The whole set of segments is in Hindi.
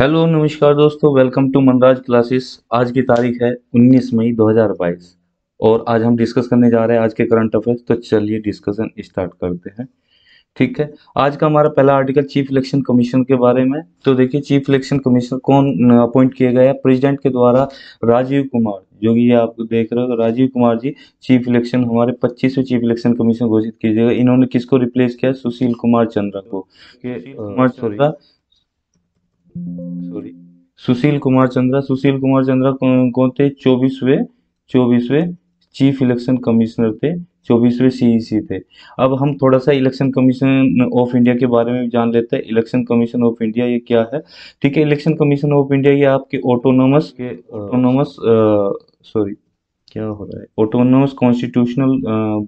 हेलो नमस्कार दोस्तों वेलकम टू मनराज क्लासेस आज की तारीख है 19 मई 2022 और आज हम डिस्कस करने जा रहे हैं आज के करंट अफेयर्स तो चलिए डिस्कशन स्टार्ट करते हैं ठीक है आज का हमारा पहला आर्टिकल चीफ इलेक्शन कमीशन के बारे में तो देखिए चीफ इलेक्शन कमीशन कौन अपॉइंट किए गए हैं प्रेजिडेंट के द्वारा राजीव कुमार जो कि आप देख रहे हो राजीव कुमार जी चीफ इलेक्शन हमारे पच्चीसवें चीफ इलेक्शन कमीशन घोषित किए गए इन्होंने किसको रिप्लेस किया सुशील कुमार चंद्रा को कुमार चंद्रा सॉरी सुशील कुमार चंद्रा सुशील कुमार चंद्रा कौन थे चौबीसवें चौबीसवें चीफ इलेक्शन कमिश्नर थे चौबीसवें सीईसी e थे अब हम थोड़ा सा इलेक्शन कमीशन ऑफ इंडिया के बारे में भी जान लेते हैं इलेक्शन कमीशन ऑफ इंडिया ये क्या है ठीक है इलेक्शन कमीशन ऑफ इंडिया ये आपके ऑटोनोमस के ऑटोनोमस सॉरी क्या हो रहा है ऑटोनोमस कॉन्स्टिट्यूशनल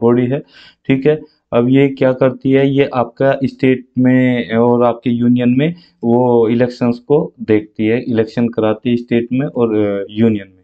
बॉडी है ठीक है अब ये क्या करती है ये आपका स्टेट में और आपके यूनियन में वो इलेक्शंस को देखती है इलेक्शन कराती है स्टेट में और यूनियन में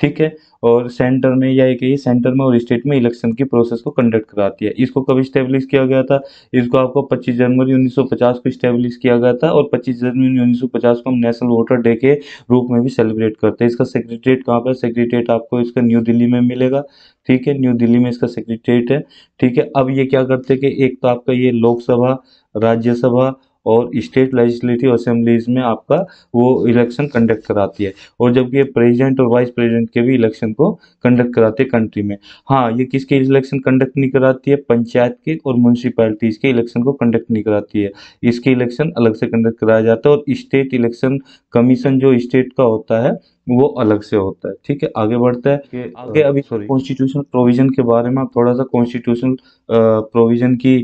ठीक है और सेंटर में या ही सेंटर में और स्टेट में इलेक्शन की प्रोसेस को कंडक्ट कराती है इसको कब इस्टेब्लिश किया गया था इसको आपको 25 जनवरी 1950 को इस्टेब्लिश किया गया था और 25 जनवरी 1950 को हम नेशनल वोटर डे के रूप में भी सेलिब्रेट करते हैं इसका सेक्रेटरीट कहाँ पर सेक्रेटरीट आपको इसका न्यू दिल्ली में मिलेगा ठीक है न्यू दिल्ली में इसका सेक्रेटरीट है ठीक है अब ये क्या करते हैं कि एक तो आपका ये लोकसभा राज्यसभा और स्टेट लेजिस्लेटिव असेंबलीज में आपका वो इलेक्शन कंडक्ट कराती है और जबकि प्रेजिडेंट और वाइस प्रेजिडेंट के भी इलेक्शन को कंडक्ट कराती है कंट्री में हाँ ये किसके इलेक्शन कंडक्ट नहीं कराती है पंचायत के और म्यूनसिपैलिटीज के इलेक्शन को कंडक्ट नहीं कराती है इसके इलेक्शन अलग से कंडक्ट कराया जाता है और स्टेट इलेक्शन कमीशन जो स्टेट का होता है वो अलग से होता है ठीक है आगे बढ़ता है कि आगे अभी कॉन्स्टिट्यूशन प्रोविजन के बारे में थोड़ा सा कॉन्स्टिट्यूशन प्रोविजन की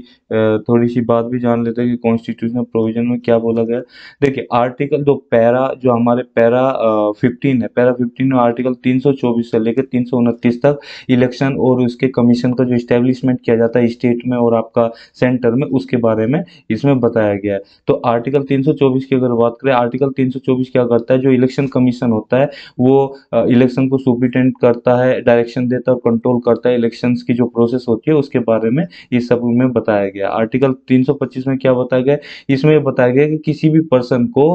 थोड़ी सी बात भी जान लेते हैं कि कॉन्स्टिट्यूशन प्रोविजन में क्या बोला गया देखिए आर्टिकल जो पैरा जो हमारे पैरा फिफ्टीन है पैरा फिफ्टीन में आर्टिकल तीन सौ चौबीस से लेकर तीन सौ उनतीस तक इलेक्शन और उसके कमीशन का जो इस्टेब्लिशमेंट किया जाता है स्टेट में और आपका सेंटर में उसके बारे में इसमें बताया गया है तो आर्टिकल तीन सौ चौबीस की अगर बात करें आर्टिकल तीन सौ चौबीस क्या करता है जो इलेक्शन कमीशन होता है वो इलेक्शन को सुप्रिटेंड करता है डायरेक्शन देता है और कंट्रोल करता है इलेक्शंस की जो प्रोसेस होती है उसके बारे में ये सब में बताया गया आर्टिकल 325 में क्या बताया गया इसमें बताया गया कि किसी भी पर्सन को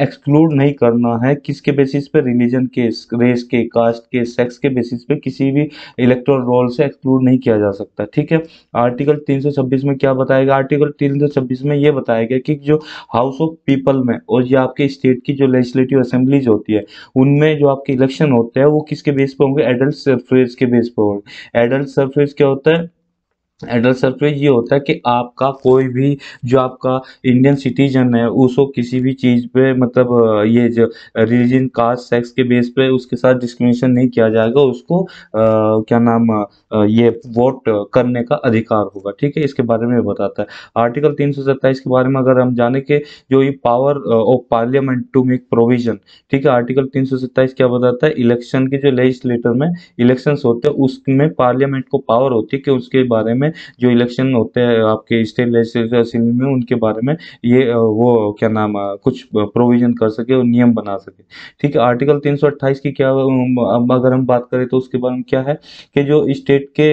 एक्सक्लूड नहीं करना है किसके बेसिस पे रिलीजन के रेस के कास्ट के सेक्स के बेसिस पे किसी भी इलेक्ट्रल रोल से एक्सक्लूड नहीं किया जा सकता ठीक है आर्टिकल 326 में क्या बताया गया आर्टिकल 326 में ये बताया गया कि जो हाउस ऑफ पीपल में और ये आपके स्टेट की जो लेजिस्लेटिव असेंबलीज होती है उन उनमें जो आपके इलेक्शन होते हैं वो किसके बेस पर होंगे एडल्ट सरफेस के बेस पर होंगे एडल्ट सरफेस क्या होता है एडल सरप्राइज ये होता है कि आपका कोई भी जो आपका इंडियन सिटीजन है उसको किसी भी चीज़ पे मतलब ये जो रिलीजन कास्ट सेक्स के बेस पे उसके साथ डिस्क्रिमिनेशन नहीं किया जाएगा उसको आ, क्या नाम आ, ये वोट करने का अधिकार होगा ठीक है इसके बारे में बताता है आर्टिकल तीन के बारे में अगर हम जाने के जो ये power of parliament to make provision ठीक है आर्टिकल तीन क्या बताता है इलेक्शन के जो लेजिस्लेटर में इलेक्शन होते हैं उसमें पार्लियामेंट को पावर होती है कि उसके बारे में में जो इलेक्शन होते हैं आपके स्टेट लेजिस्लेचर असेंबली में उनके बारे में ये वो क्या नाम कुछ प्रोविजन कर सके और नियम बना सके ठीक है आर्टिकल 328 की क्या अब अगर हम बात करें तो उसके बारे में क्या है कि जो स्टेट के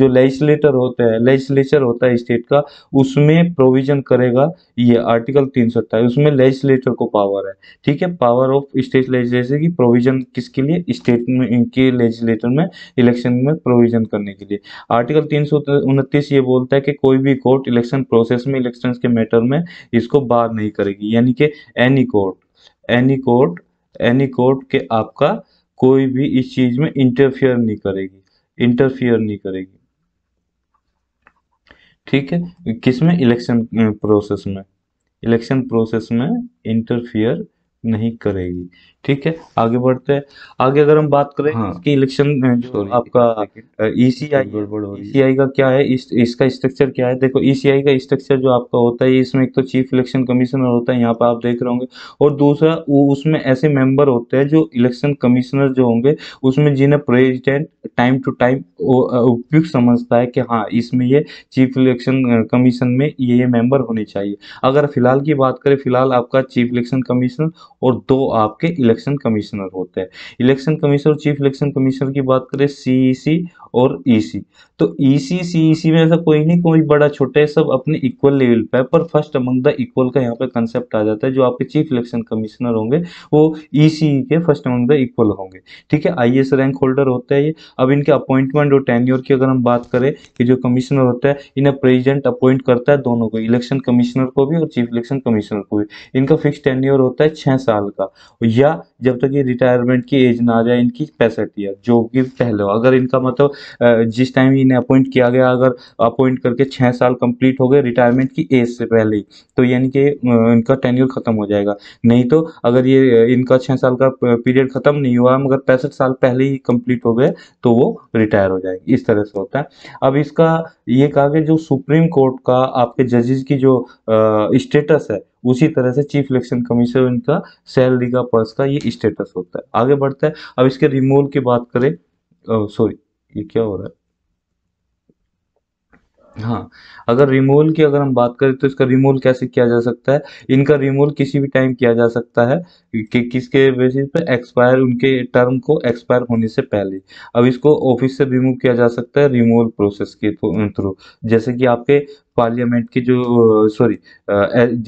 जो लेजिस्लेटर होते हैं लेजिस्लेचर होता है स्टेट का उसमें प्रोविजन करेगा ये आर्टिकल तीन सौ अट्ठाईस उसमें लेजिस्लेटर को पावर है ठीक है पावर ऑफ स्टेट लेजिस्लेचर की प्रोविजन किसके लिए स्टेट में इनके लेजिस्लेटर में इलेक्शन में प्रोविजन करने के लिए आर्टिकल तीन सौ उनतीस ये बोलता है कि कोई भी कोर्ट इलेक्शन प्रोसेस में इलेक्शन के मैटर में इसको बार नहीं करेगी यानी कि any court any court any court के आपका कोई भी इस चीज में इंटरफियर नहीं करेगी इंटरफियर नहीं करेगी ठीक है किसमें इलेक्शन प्रोसेस में इलेक्शन प्रोसेस में इंटरफियर नहीं करेगी ठीक है आगे बढ़ते हैं आगे अगर हम बात करें हाँ, कि इलेक्शन आपका ईसीआई e ईसीआई e का क्या है इस, इसका स्ट्रक्चर क्या है देखो ईसीआई e का स्ट्रक्चर जो आपका होता है इसमें एक तो चीफ इलेक्शन कमिश्नर होता है यहाँ पर आप देख रहे होंगे और दूसरा वो उसमें ऐसे मेंबर होते हैं जो इलेक्शन कमिश्नर जो होंगे उसमें जिन्हें प्रेजिडेंट टाइम टू टाइम उपयुक्त समझता है कि हाँ इसमें ये चीफ इलेक्शन कमीशन में ये ये मेंबर होने चाहिए अगर फिलहाल की बात करें फिलहाल आपका चीफ इलेक्शन कमिश्नर और दो आपके इलेक्शन इलेक्शन कमिश्नर होते हैं इलेक्शन कमिश्नर और चीफ इलेक्शन कमिश्नर की बात करें सीईसी e और ईसी e तो ईसी e सीईसी में ऐसा कोई नहीं कोई बड़ा छोटे सब अपने इक्वल लेवल पे पर फर्स्ट अमंग द इक्वल का यहाँ पे कंसेप्ट आ जाता है जो आपके चीफ इलेक्शन कमिश्नर होंगे वो ईसी के फर्स्ट अमंग द इक्वल होंगे ठीक है आई रैंक होल्डर होता है ये अब इनके अपॉइंटमेंट और टेन्योर की अगर हम बात करें कि जो कमिश्नर होता है इन्हें प्रेजिडेंट अपॉइंट करता है दोनों को इलेक्शन कमिश्नर को भी और चीफ इलेक्शन कमिश्नर को भी इनका फिक्स टेन्योर होता है छः साल का या रहेगा जब तक ये रिटायरमेंट की एज ना आ जाए इनकी पैंसठ ईयर जो कि पहले हो अगर इनका मतलब जिस टाइम इन्हें अपॉइंट किया गया अगर अपॉइंट करके छः साल कंप्लीट हो गए रिटायरमेंट की एज से पहले ही तो यानी कि इनका टेन्यूर ख़त्म हो जाएगा नहीं तो अगर ये इनका छः साल का पीरियड ख़त्म नहीं हुआ मगर पैंसठ साल पहले ही कंप्लीट हो गए तो वो रिटायर हो जाएंगे इस तरह से होता है अब इसका ये कहा कि जो सुप्रीम कोर्ट का आपके जजेज की जो स्टेटस है उसी तरह से चीफ इलेक्शन कमीशन इनका सैलरी का पर्स का ये स्टेटस होता है आगे बढ़ता है अब इसके रिमूवल की बात करें सॉरी ये क्या हो रहा है हाँ अगर रिमूवल की अगर हम बात करें तो इसका रिमूवल कैसे किया जा सकता है इनका रिमूवल किसी भी टाइम किया जा सकता है कि किसके बेसिस पे एक्सपायर उनके टर्म को एक्सपायर होने से पहले अब इसको ऑफिस से रिमूव किया जा सकता है रिमूवल प्रोसेस के थ्रू जैसे कि आपके पार्लियामेंट के जो सॉरी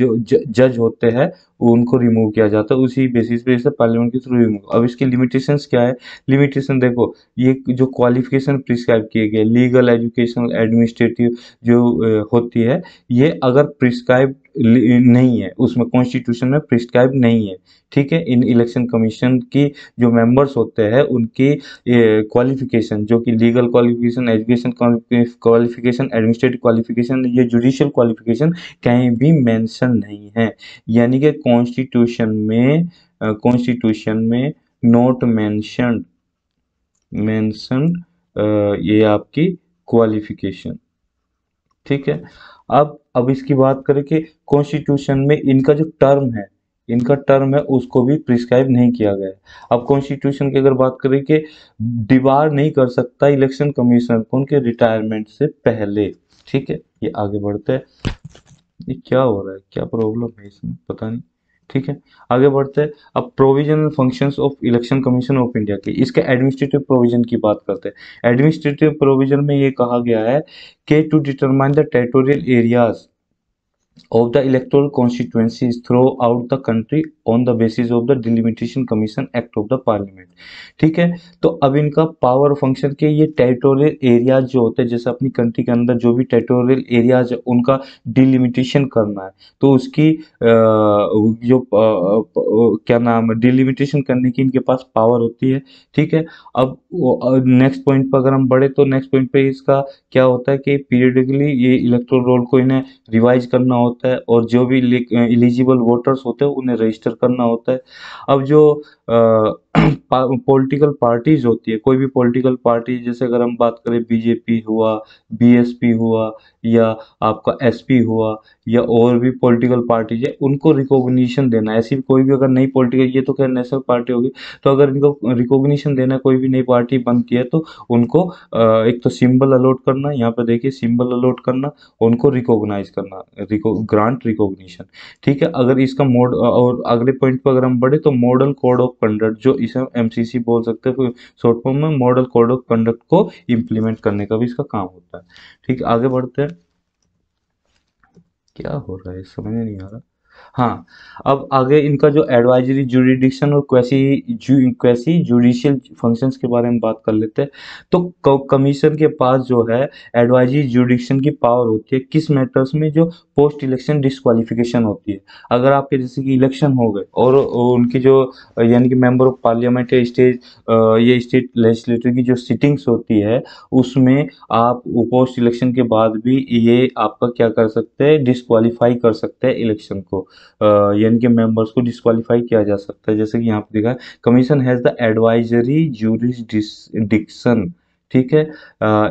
जो जज होते हैं उनको रिमूव किया जाता है उसी बेसिस पे इसे पार्लियामेंट के थ्रू रिमूव अब इसके लिमिटेशंस क्या है लिमिटेशन देखो ये जो क्वालिफिकेशन प्रिस्क्राइब किए गए लीगल एजुकेशनल एडमिनिस्ट्रेटिव जो होती है ये अगर प्रिस्क्राइब नहीं है उसमें कॉन्स्टिट्यूशन में प्रिस्क्राइब नहीं है ठीक है इन इलेक्शन कमीशन की जो मेंबर्स होते हैं उनकी क्वालिफिकेशन जो कि legal qualification education qualification administrative qualification ये जुडिशियल क्वालिफिकेशन कहीं भी मेंशन नहीं है यानी कि कॉन्स्टिट्यूशन में कॉन्स्टिट्यूशन में नॉट मैंशन मैंशन ये आपकी क्वालिफिकेशन ठीक है अब अब इसकी बात करें कि कॉन्स्टिट्यूशन में इनका जो टर्म है इनका टर्म है उसको भी प्रिस्क्राइब नहीं किया गया अब कॉन्स्टिट्यूशन की अगर बात करें कि डिबार नहीं कर सकता इलेक्शन कमीशनर को उनके रिटायरमेंट से पहले ठीक है ये आगे बढ़ते हैं ये क्या हो रहा है क्या प्रॉब्लम है इसमें पता नहीं ठीक है आगे बढ़ते हैं अब provision functions of election commission of India की इसके एडमिनिस्ट्रेटिव प्रोविजन की बात करते हैं एडमिनिस्ट्रेटिव प्रोविजन में ये कहा गया है के to determine the territorial areas of the electoral constituencies throughout the country on the basis of the delimitation commission act of the parliament ठीक है तो अब इनका पावर फंक्शन के ये टेरिटोरियल एरियाज जो होते हैं जैसे अपनी कंट्री के अंदर जो भी टेरिटोरियल एरियाज उनका डिलिमिटेशन करना है तो उसकी जो क्या नाम है डिलिमिटेशन करने की इनके पास पावर होती है ठीक है अब नेक्स्ट पॉइंट पर अगर हम बढ़े तो नेक्स्ट पॉइंट पे इसका क्या होता है कि पीरियडिकली ये इलेक्ट्रोल रोल को इन्हें रिवाइज करना होता है और जो भी इलिजिबल वोटर्स होते हैं उन्हें रजिस्टर करना होता है अब जो पॉलिटिकल पार्टीज होती है कोई भी पॉलिटिकल पार्टी जैसे अगर हम बात करें बीजेपी हुआ बीएसपी हुआ या आपका एसपी हुआ या और भी पॉलिटिकल पार्टीज है उनको रिकॉग्निशन देना ऐसी कोई भी अगर नई पॉलिटिकल ये तो खैर नेशनल पार्टी होगी तो अगर इनको रिकॉग्निशन देना कोई भी नई पार्टी बनती है तो उनको एक तो सिम्बल अलॉट करना यहाँ पर देखिए सिम्बल अलोट करना उनको रिकोगनाइज करना रिको ग्रांट रिकोगनीशन ठीक है अगर इसका मोड और अगले पॉइंट पर अगर हम बढ़े तो मॉडल कोड ऑफ कंडक्ट जो इसे हम एमसीसी बोल सकते हैं शॉर्ट फॉर्म में मॉडल कोड ऑफ कंडक्ट को इम्प्लीमेंट करने का भी इसका काम होता है ठीक आगे बढ़ते हैं क्या हो रहा है समझ नहीं आ रहा हाँ अब आगे इनका जो एडवाइजरी जुडिडिक्शन और क्वेसी जु, क्वेसी जुडिशियल फंक्शंस के बारे में बात कर लेते हैं तो कमीशन के पास जो है एडवाइजरी जुडिक्शन की पावर होती है किस मैटर्स में जो पोस्ट इलेक्शन डिस्कालिफिकेशन होती है अगर आपके जैसे कि इलेक्शन हो गए और उनकी जो यानी कि मेम्बर ऑफ पार्लियामेंट या स्टेट या स्टेट लेजिस्लेटर की जो सिटिंग्स होती है उसमें आप पोस्ट इलेक्शन के बाद भी ये आपका क्या कर सकते हैं डिस्कालीफाई कर सकते हैं इलेक्शन को यानी कि मेंबर्स को डिस्कालीफाई किया जा सकता है जैसे कि यहाँ पे देखा commission has the advisory jurisdiction ठीक है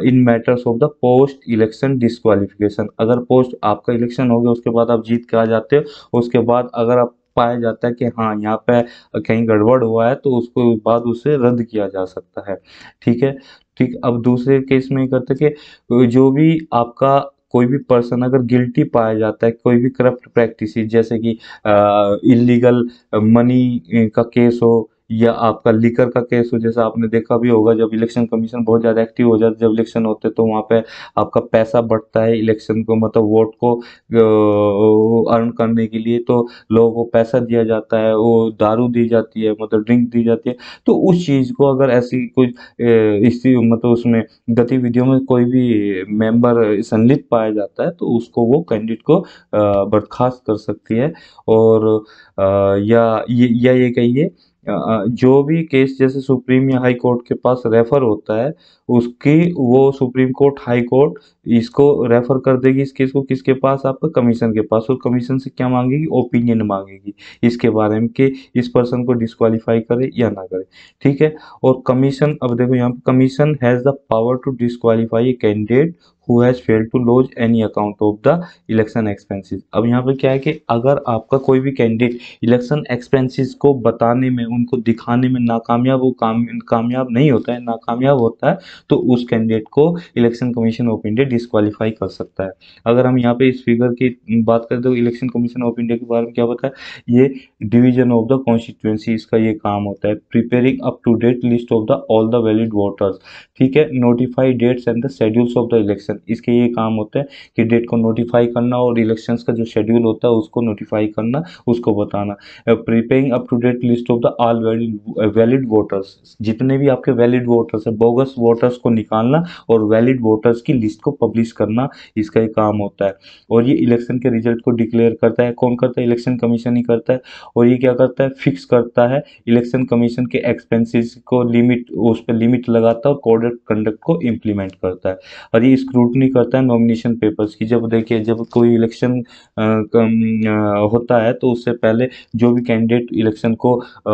in matters of the post election disqualification अगर पोस्ट आपका इलेक्शन हो गया उसके बाद आप जीत के आ जाते हो उसके बाद अगर आप पाया जाता है कि हाँ यहाँ पे कहीं गड़बड़ हुआ है तो उसको बाद उसे रद्द किया जा सकता है ठीक है ठीक अब दूसरे केस में करते कि जो भी आपका कोई भी पर्सन अगर गिल्टी पाया जाता है कोई भी करप्ट प्रैक्टिस जैसे कि इलीगल मनी का केस हो या आपका लीकर का केस हो जैसा आपने देखा भी होगा जब इलेक्शन कमीशन बहुत ज़्यादा एक्टिव हो जाता है जब इलेक्शन होते तो वहाँ पे आपका पैसा बढ़ता है इलेक्शन को मतलब वोट को अर्न करने के लिए तो लोगों को पैसा दिया जाता है वो दारू दी जाती है मतलब ड्रिंक दी जाती है तो उस चीज़ को अगर ऐसी कुछ इसी मतलब उसमें गतिविधियों में कोई भी मेंबर संलिप्त पाया जाता है तो उसको वो कैंडिडेट को बर्खास्त कर सकती है और या ये या ये कहिए जो भी केस जैसे सुप्रीम या हाई कोर्ट के पास रेफर होता है उसकी वो सुप्रीम कोर्ट हाई कोर्ट इसको रेफर कर देगी इस केस को किसके पास आपका कमीशन के पास और कमीशन से क्या मांगेगी ओपिनियन मांगेगी इसके बारे में कि इस पर्सन को डिस्कालीफाई करे या ना करे ठीक है और कमीशन अब देखो यहाँ पे commission has the power to disqualify a candidate who has fail to lodge any account of the election expenses अब यहाँ पे क्या है कि अगर आपका कोई भी कैंडिडेट इलेक्शन एक्सपेंसिस को बताने में उनको दिखाने में नाकामयाब वो काम कामयाब नहीं होता है नाकामयाब होता है तो उस कैंडिडेट को election commission of India disqualify कर सकता है अगर हम यहाँ पे इस फिगर की बात करें तो इलेक्शन कमीशन ऑफ इंडिया के बारे में क्या बताया ये डिवीजन ऑफ द कॉन्स्टिट्यूंसी इसका ये काम होता है preparing up to date list of the all the valid voters ठीक है notify dates and the schedules of the election इसके ये काम होता है कि डेट को नोटिफाई करना और इलेक्शन का जो शेड्यूल होता है उसको नोटिफाई करना उसको बताना preparing up to date list of the all valid voters जितने भी आपके वैलिड वोटर्स है बोगस वोटर्स वोटर्स को निकालना और वैलिड वोटर्स की लिस्ट को पब्लिश करना इसका एक काम होता है और ये इलेक्शन के रिजल्ट को डिक्लेयर करता है कौन करता है इलेक्शन कमीशन ही करता है और ये क्या करता है फिक्स करता है इलेक्शन कमीशन के एक्सपेंसिस को लिमिट उस पर लिमिट लगाता है और कोड ऑफ कंडक्ट को इम्प्लीमेंट करता है और ये स्क्रूटनी करता है नॉमिनेशन पेपर्स की जब देखिए जब कोई इलेक्शन होता है तो उससे पहले जो भी कैंडिडेट इलेक्शन को आ,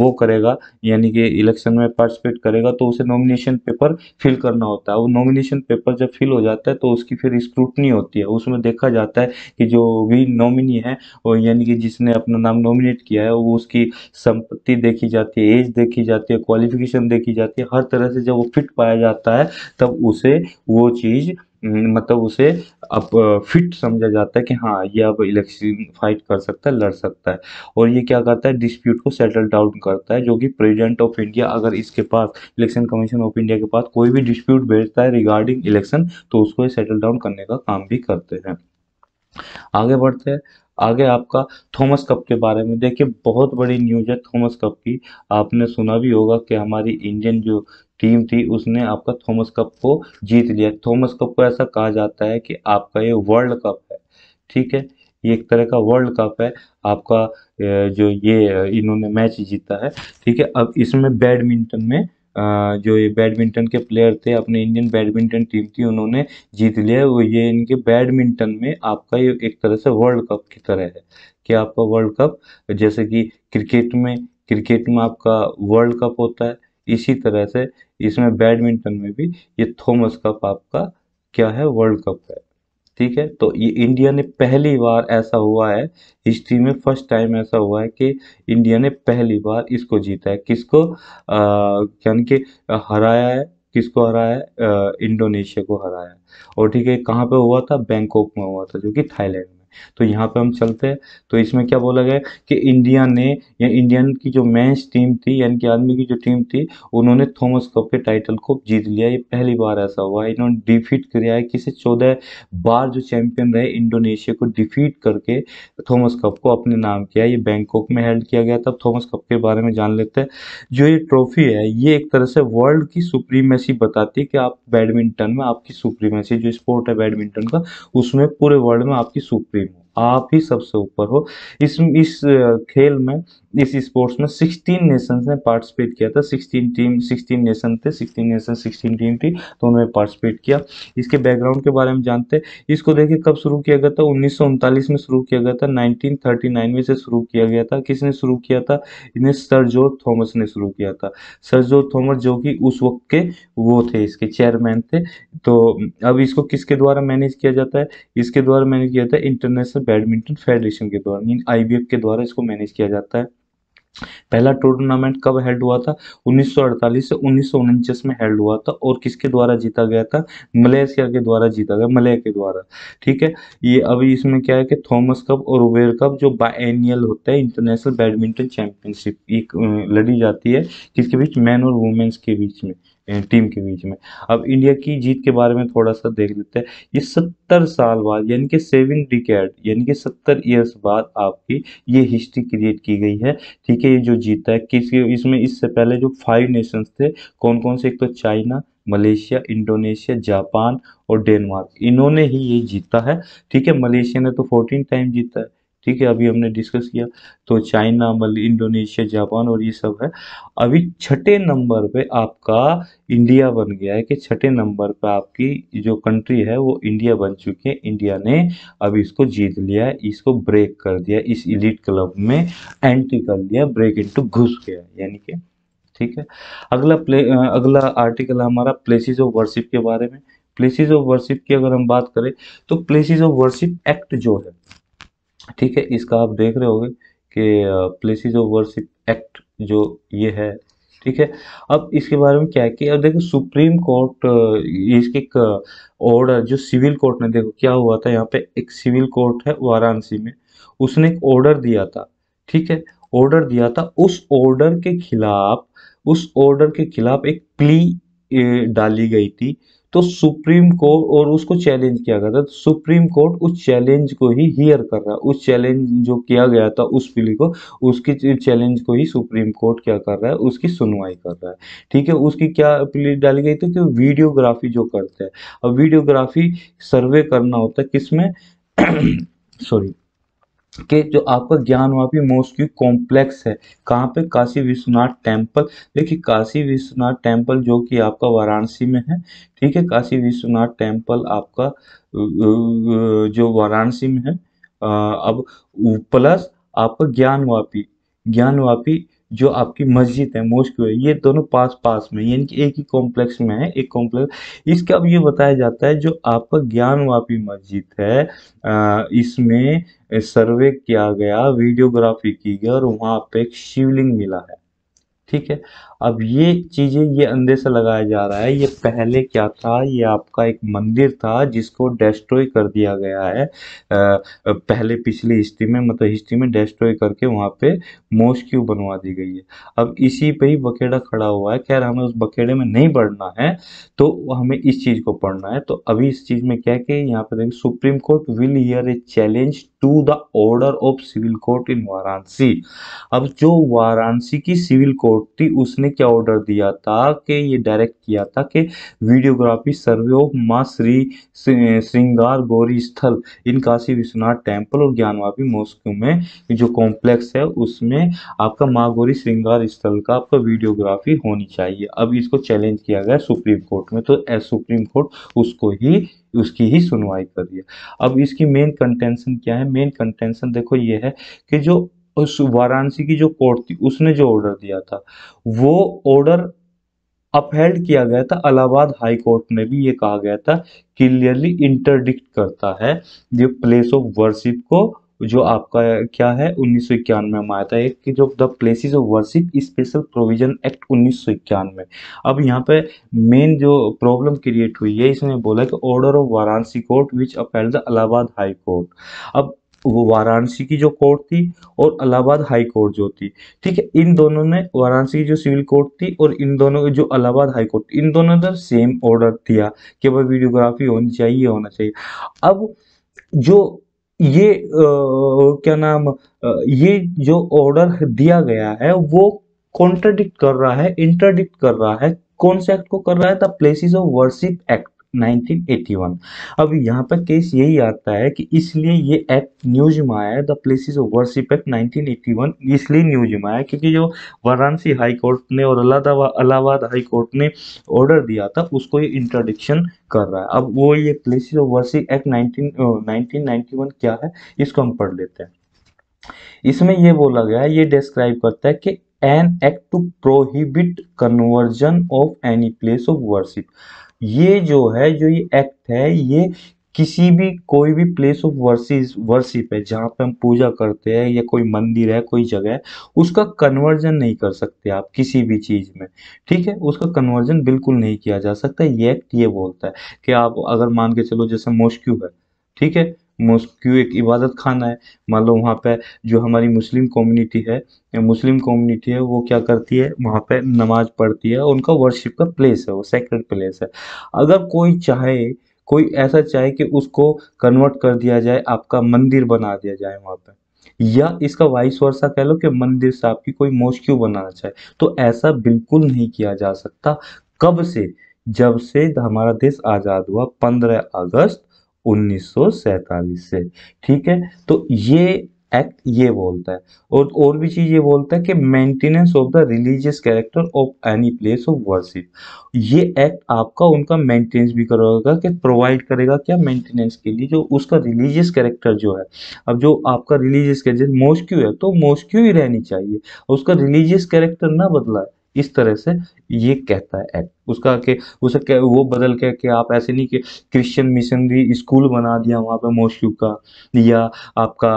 वो करेगा यानी कि इलेक्शन में पार्टिसिपेट करेगा तो उसे नॉमिनेशन पेपर पेपर फिल करना होता है वो नॉमिनेशन पेपर जब फिल हो जाता है तो उसकी फिर स्क्रूटनी होती है उसमें देखा जाता है कि जो भी नॉमिनी है और यानी कि जिसने अपना नाम नॉमिनेट किया है वो उसकी संपत्ति देखी जाती है एज देखी जाती है क्वालिफिकेशन देखी जाती है हर तरह से जब वो फिट पाया जाता है तब उसे वो चीज़ मतलब उसे अब फिट समझा जाता है कि हाँ ये अब इलेक्शन फाइट कर सकता है लड़ सकता है और ये क्या करता है डिस्प्यूट को सेटल डाउन करता है जो कि प्रेसिडेंट ऑफ इंडिया अगर इसके पास इलेक्शन कमीशन ऑफ इंडिया के पास कोई भी डिस्प्यूट भेजता है रिगार्डिंग इलेक्शन तो उसको सेटल डाउन करने का काम भी करते हैं आगे बढ़ते हैं आगे आपका थॉमस कप के बारे में देखिए बहुत बड़ी न्यूज है थॉमस कप की आपने सुना भी होगा कि हमारी इंडियन जो टीम थी उसने आपका थॉमस कप को जीत लिया थॉमस कप को ऐसा कहा जाता है कि आपका ये वर्ल्ड कप है ठीक है ये एक तरह का वर्ल्ड कप है आपका जो ये इन्होंने मैच जीता है ठीक है अब इसमें बैडमिंटन में जो ये बैडमिंटन के प्लेयर थे अपने इंडियन बैडमिंटन टीम थी उन्होंने जीत लिया वो ये इनके बैडमिंटन में आपका ये एक तरह से वर्ल्ड कप की तरह है कि आपका वर्ल्ड कप जैसे कि क्रिकेट में क्रिकेट में आपका वर्ल्ड कप होता है इसी तरह से इसमें बैडमिंटन में भी ये थॉमस कप आपका क्या है वर्ल्ड कप है ठीक है तो ये इंडिया ने पहली बार ऐसा हुआ है हिस्ट्री में फर्स्ट टाइम ऐसा हुआ है कि इंडिया ने पहली बार इसको जीता है किसको यानी कि हराया है किसको हराया है इंडोनेशिया को हराया है और ठीक है कहाँ पे हुआ था बैंकॉक में हुआ था जो कि थाईलैंड तो यहाँ पे हम चलते हैं तो इसमें क्या बोला गया कि इंडिया ने या इंडियन की जो मैच टीम थी यानी कि आर्मी की जो टीम थी उन्होंने थॉमस कप के टाइटल को जीत लिया ये पहली बार ऐसा हुआ इन्होंने डिफीट किया है किसी चौदह बार जो चैंपियन रहे इंडोनेशिया को डिफीट करके थॉमस कप को अपने नाम किया ये बैंकॉक में हेल्ड किया गया था थॉमस कप के बारे में जान लेते हैं जो ये ट्रॉफी है ये एक तरह से वर्ल्ड की सुप्रीमेसी बताती है कि आप बैडमिंटन में आपकी सुप्रीमेसी जो स्पोर्ट है बैडमिंटन का उसमें पूरे वर्ल्ड में आपकी सुप्रीम आप ही सबसे ऊपर हो इस इस खेल में इस स्पोर्ट्स में 16 नेशंस ने पार्टिसिपेट किया था 16 टीम 16 नेशन थे 16 नेशन 16 टीम थी तो उन्होंने पार्टिसिपेट किया इसके बैकग्राउंड के बारे में जानते हैं इसको देखिए कब शुरू किया गया था उन्नीस में शुरू किया गया था 1939 में से शुरू किया गया था किसने शुरू किया था इन्हें सरजोर थॉमस ने शुरू किया था सरजोर थॉमस जो कि उस वक्त के वो थे इसके चेयरमैन थे तो अब इसको किसके द्वारा मैनेज किया जाता है इसके द्वारा मैनेज किया जाता है इंटरनेशनल बैडमिंटन फेडरेशन के द्वारा आई के द्वारा इसको मैनेज किया जाता है पहला टूर्नामेंट कब हेल्ड हुआ था 1948 से उन्नीस में हेल्ड हुआ था और किसके द्वारा जीता गया था मलेशिया के द्वारा जीता गया मलय के द्वारा ठीक है ये अभी इसमें क्या है कि थॉमस कप और उबेर कप जो बाएनियल होता है इंटरनेशनल बैडमिंटन चैंपियनशिप एक लड़ी जाती है किसके बीच मैन और वुमेन्स के बीच में टीम के बीच में अब इंडिया की जीत के बारे में थोड़ा सा देख लेते हैं ये सत्तर साल बाद यानी कि सेवन डिकेड यानी कि सत्तर ईयर्स बाद आपकी ये हिस्ट्री क्रिएट की गई है ठीक है ये जो जीता है किसी इसमें इससे पहले जो फाइव नेशंस थे कौन कौन से एक तो चाइना मलेशिया इंडोनेशिया जापान और डेनमार्क इन्होंने ही ये जीता है ठीक है मलेशिया ने तो फोर्टीन टाइम जीता है ठीक है अभी हमने डिस्कस किया तो चाइना मल इंडोनेशिया जापान और ये सब है अभी छठे नंबर पे आपका इंडिया बन गया है कि छठे नंबर पे आपकी जो कंट्री है वो इंडिया बन चुकी है इंडिया ने अभी इसको जीत लिया है इसको ब्रेक कर दिया इस इलीट क्लब में एंट्री कर लिया ब्रेक इनटू घुस गया यानी कि ठीक है अगला प्ले अगला आर्टिकल हमारा प्लेसिस ऑफ वर्शिप के बारे में प्लेसिस ऑफ वर्शिप की अगर हम बात करें तो प्लेसिस ऑफ वर्शिप एक्ट जो है ठीक है इसका आप देख रहे हो कि प्लेसिस ऑफ वर्शिप एक्ट जो ये है ठीक है अब इसके बारे में क्या है कि अब देखो सुप्रीम कोर्ट इसके एक ऑर्डर जो सिविल कोर्ट ने देखो क्या हुआ था यहाँ पे एक सिविल कोर्ट है वाराणसी में उसने एक ऑर्डर दिया था ठीक है ऑर्डर दिया था उस ऑर्डर के खिलाफ उस ऑर्डर के खिलाफ एक प्ली डाली गई थी तो सुप्रीम कोर्ट और उसको चैलेंज किया गया था तो सुप्रीम कोर्ट उस चैलेंज को ही हियर कर रहा है उस चैलेंज जो किया गया था उस बिल को उसकी चैलेंज को ही सुप्रीम कोर्ट क्या कर रहा है उसकी सुनवाई कर रहा है ठीक है उसकी क्या अपील डाली गई थी कि वीडियोग्राफी जो करते हैं अब वीडियोग्राफी सर्वे करना होता है किसमें सॉरी के जो आपका ज्ञान वहाँ पे मोस्क्यू कॉम्प्लेक्स है कहाँ पे काशी विश्वनाथ टेम्पल देखिए काशी विश्वनाथ टेम्पल जो कि आपका वाराणसी में है ठीक है काशी विश्वनाथ टेम्पल आपका जो वाराणसी में है अब प्लस आपका ज्ञानवापी ज्ञानवापी जो आपकी मस्जिद है मोस्क है ये दोनों पास पास में यानी कि एक ही कॉम्प्लेक्स में है एक कॉम्प्लेक्स इसका अब ये बताया जाता है जो आपका ज्ञानवापी मस्जिद है इसमें सर्वे किया गया वीडियोग्राफी की गई और वहाँ पे एक शिवलिंग मिला है ठीक है अब ये चीज़ें ये अंदेशा लगाया जा रहा है ये पहले क्या था ये आपका एक मंदिर था जिसको डेस्ट्रॉय कर दिया गया है आ, पहले पिछली हिस्ट्री में मतलब हिस्ट्री में डेस्ट्रॉय करके वहाँ पे मोस्क्यू बनवा दी गई है अब इसी पे ही बकेड़ा खड़ा हुआ है खैर हमें उस बकेड़े में नहीं बढ़ना है तो हमें इस चीज़ को पढ़ना है तो अभी इस चीज़ में क्या है कि यहाँ पे देखिए supreme court will hear a challenge to the order of civil court in Varanasi अब जो वाराणसी की सिविल कोर्ट थी उसने ने क्या ऑर्डर दिया था कि ये डायरेक्ट किया था कि वीडियोग्राफी सर्वे ऑफ माँ श्री श्रृंगार गौरी स्थल इन काशी विश्वनाथ टेम्पल और ज्ञानवापी मॉस्को में जो कॉम्प्लेक्स है उसमें आपका माँ गौरी श्रृंगार स्थल का आपका वीडियोग्राफी होनी चाहिए अब इसको चैलेंज किया गया सुप्रीम कोर्ट में तो एस सुप्रीम कोर्ट उसको ही उसकी ही सुनवाई कर रही है अब इसकी मेन कंटेंशन क्या है मेन कंटेंशन देखो ये है कि जो उस वाराणसी की जो कोर्ट थी उसने जो ऑर्डर दिया था वो ऑर्डर अपहेल्ड किया गया था अलाहाबाद हाई कोर्ट में भी ये कहा गया था क्लियरली इंटरडिक्ट करता है ये प्लेस ऑफ वर्शिप को जो आपका क्या है उन्नीस में आया था एक कि जो the places of worship special provision act उन्नीस इक्यानवे अब यहाँ पे मेन जो प्रॉब्लम क्रिएट हुई है इसमें बोला कि order of Varanasi court which appeal the Allahabad high court अब वो वाराणसी की जो कोर्ट थी और अलाहाबाद हाई कोर्ट जो थी ठीक है इन दोनों ने वाराणसी की जो सिविल कोर्ट थी और इन दोनों की जो अलाहाबाद हाई कोर्ट इन दोनों ने सेम तो ऑर्डर दिया कि भाई वीडियोग्राफी होनी चाहिए होना चाहिए अब जो ये आ, क्या नाम आ, ये जो ऑर्डर दिया गया है वो कॉन्ट्रडिक्ट कर रहा है इंटरडिक्ट कर रहा है कौन एक्ट को कर रहा है the places of worship act 1981 अब यहाँ पर केस यही आता है कि इसलिए ये एक्ट न्यूज में आया है the places of worship act 1981 इसलिए न्यूज में आया क्योंकि जो वाराणसी हाई कोर्ट ने और अलाहाबाद हाई कोर्ट ने ऑर्डर दिया था उसको ये इंट्रोडिक्शन कर रहा है अब वो ये places of worship act nineteen क्या है इसको हम पढ़ लेते हैं इसमें ये बोला गया है ये डिस्क्राइब करता है कि an act to prohibit conversion of any place of worship ये जो है जो ये एक्ट है ये किसी भी कोई भी प्लेस ऑफ वर्सिस वर्शिप है जहाँ पे हम पूजा करते हैं या कोई मंदिर है कोई जगह है उसका कन्वर्जन नहीं कर सकते आप किसी भी चीज़ में ठीक है उसका कन्वर्जन बिल्कुल नहीं किया जा सकता ये एक्ट ये बोलता है कि आप अगर मान के चलो जैसे मोस्क्यू है ठीक है मोस्क्यू एक इबादत खाना है मान लो वहाँ पे जो हमारी मुस्लिम कम्युनिटी है मुस्लिम कम्युनिटी है वो क्या करती है वहाँ पे नमाज पढ़ती है उनका वर्शिप का प्लेस है वो सेक्रेट प्लेस है अगर कोई चाहे कोई ऐसा चाहे कि उसको कन्वर्ट कर दिया जाए आपका मंदिर बना दिया जाए वहाँ पर या इसका वाइस वर्षा कह लो कि मंदिर से आपकी कोई मोस्क्यू बनाना चाहे तो ऐसा बिल्कुल नहीं किया जा सकता कब से जब से हमारा देश आज़ाद हुआ पंद्रह अगस्त उन्नीस से ठीक है तो ये एक्ट ये बोलता है और और भी चीज़ ये बोलता है कि maintenance of the religious character of any place of worship ये एक्ट आपका उनका मेंटेनेंस भी करेगा कि प्रोवाइड करेगा क्या मेंटेनेंस के लिए जो उसका रिलीजियस कैरेक्टर जो है अब जो आपका रिलीजियस कैरेक्टर मोस्क्यू है तो मोस्क्यू ही रहनी चाहिए उसका रिलीजियस कैरेक्टर ना बदला है इस तरह से ये कहता है एक्ट उसका के उसे वो बदल के कि आप ऐसे नहीं कि क्रिश्चियन मिशनरी स्कूल बना दिया वहाँ पे मोस्यू का या आपका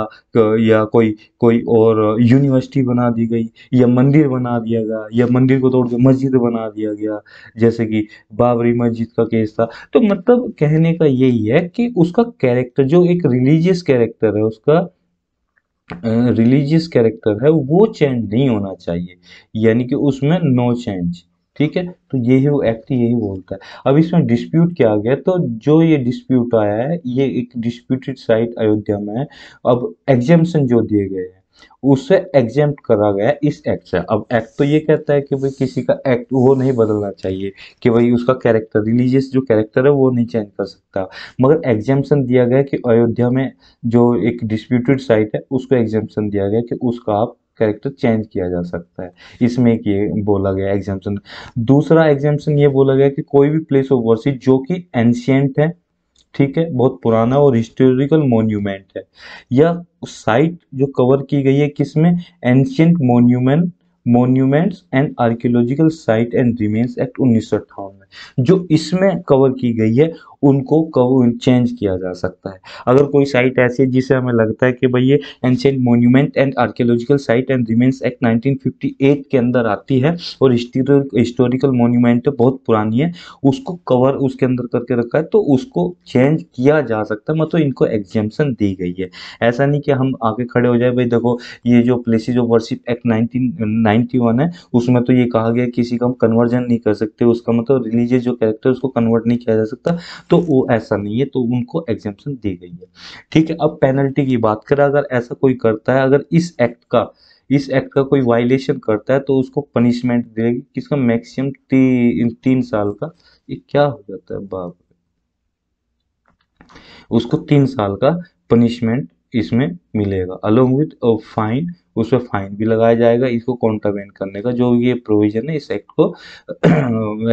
या कोई कोई और यूनिवर्सिटी बना दी गई या मंदिर बना दिया गया या मंदिर को तोड़ के मस्जिद बना दिया गया जैसे कि बाबरी मस्जिद का केस था तो मतलब कहने का यही है कि उसका कैरेक्टर जो एक रिलीजियस कैरेक्टर है उसका रिलीजियस कैरेक्टर है वो चेंज नहीं होना चाहिए यानी कि उसमें नो चेंज ठीक है तो यही वो एक्ट यही बोलता है अब इसमें डिस्प्यूट क्या आ गया तो जो ये डिस्प्यूट आया है ये एक डिस्प्यूटेड साइट अयोध्या में है अब एग्जामेशन जो दिए गए हैं उससे एग्जेम्प्ट करा गया इस एक्ट से अब एक्ट तो ये कहता है कि भाई किसी का एक्ट वो नहीं बदलना चाहिए कि भाई उसका कैरेक्टर रिलीजियस जो कैरेक्टर है वो नहीं चेंज कर सकता मगर एग्जाम्पन दिया गया कि अयोध्या में जो एक डिस्प्यूटेड साइट है उसको एग्जाम्पन दिया गया कि उसका आप कैरेक्टर चेंज किया जा सकता है इसमें एक ये बोला गया एग्जाम्पन दूसरा एग्जाम्पन ये बोला गया कि कोई भी प्लेस ऑफ वर्शिप जो कि एंशियंट है ठीक है बहुत पुराना और हिस्टोरिकल मोन्यूमेंट है यह साइट जो कवर की गई है किसमें ancient monument monuments and archaeological site and remains act उन्नीस सौ अट्ठावन में जो इसमें कवर की गई है उनको कव चेंज किया जा सकता है अगर कोई साइट ऐसी जिसे हमें लगता है कि भाई ये ancient monument and archaeological site and remains act nineteen के अंदर आती है और हिस्टोरिकल तो मोन्यूमेंट बहुत पुरानी है उसको कवर उसके अंदर करके रखा है तो उसको चेंज किया जा सकता है मतलब इनको एग्जामेशन दी गई है ऐसा नहीं कि हम आगे खड़े हो जाए भाई देखो ये जो places of worship act nineteen है उसमें तो ये कहा गया किसी का हम कन्वर्जन नहीं कर सकते उसका मतलब रिलीजियस जो कैरेक्टर उसको कन्वर्ट नहीं किया जा सकता तो वो ऐसा नहीं है तो उनको एग्जेपन दी गई है ठीक है अब पेनल्टी की बात करें अगर ऐसा कोई करता है अगर इस एक्ट का इस एक्ट का कोई वायलेशन करता है तो उसको पनिशमेंट देगी किसका मैक्सिमम ती, तीन साल का ये क्या हो जाता है बाप उसको तीन साल का पनिशमेंट इसमें मिलेगा अलोंग विथ फाइन उस पर फाइन भी लगाया जाएगा इसको कॉन्ट्राबेंड करने का जो ये प्रोविजन है इस एक्ट को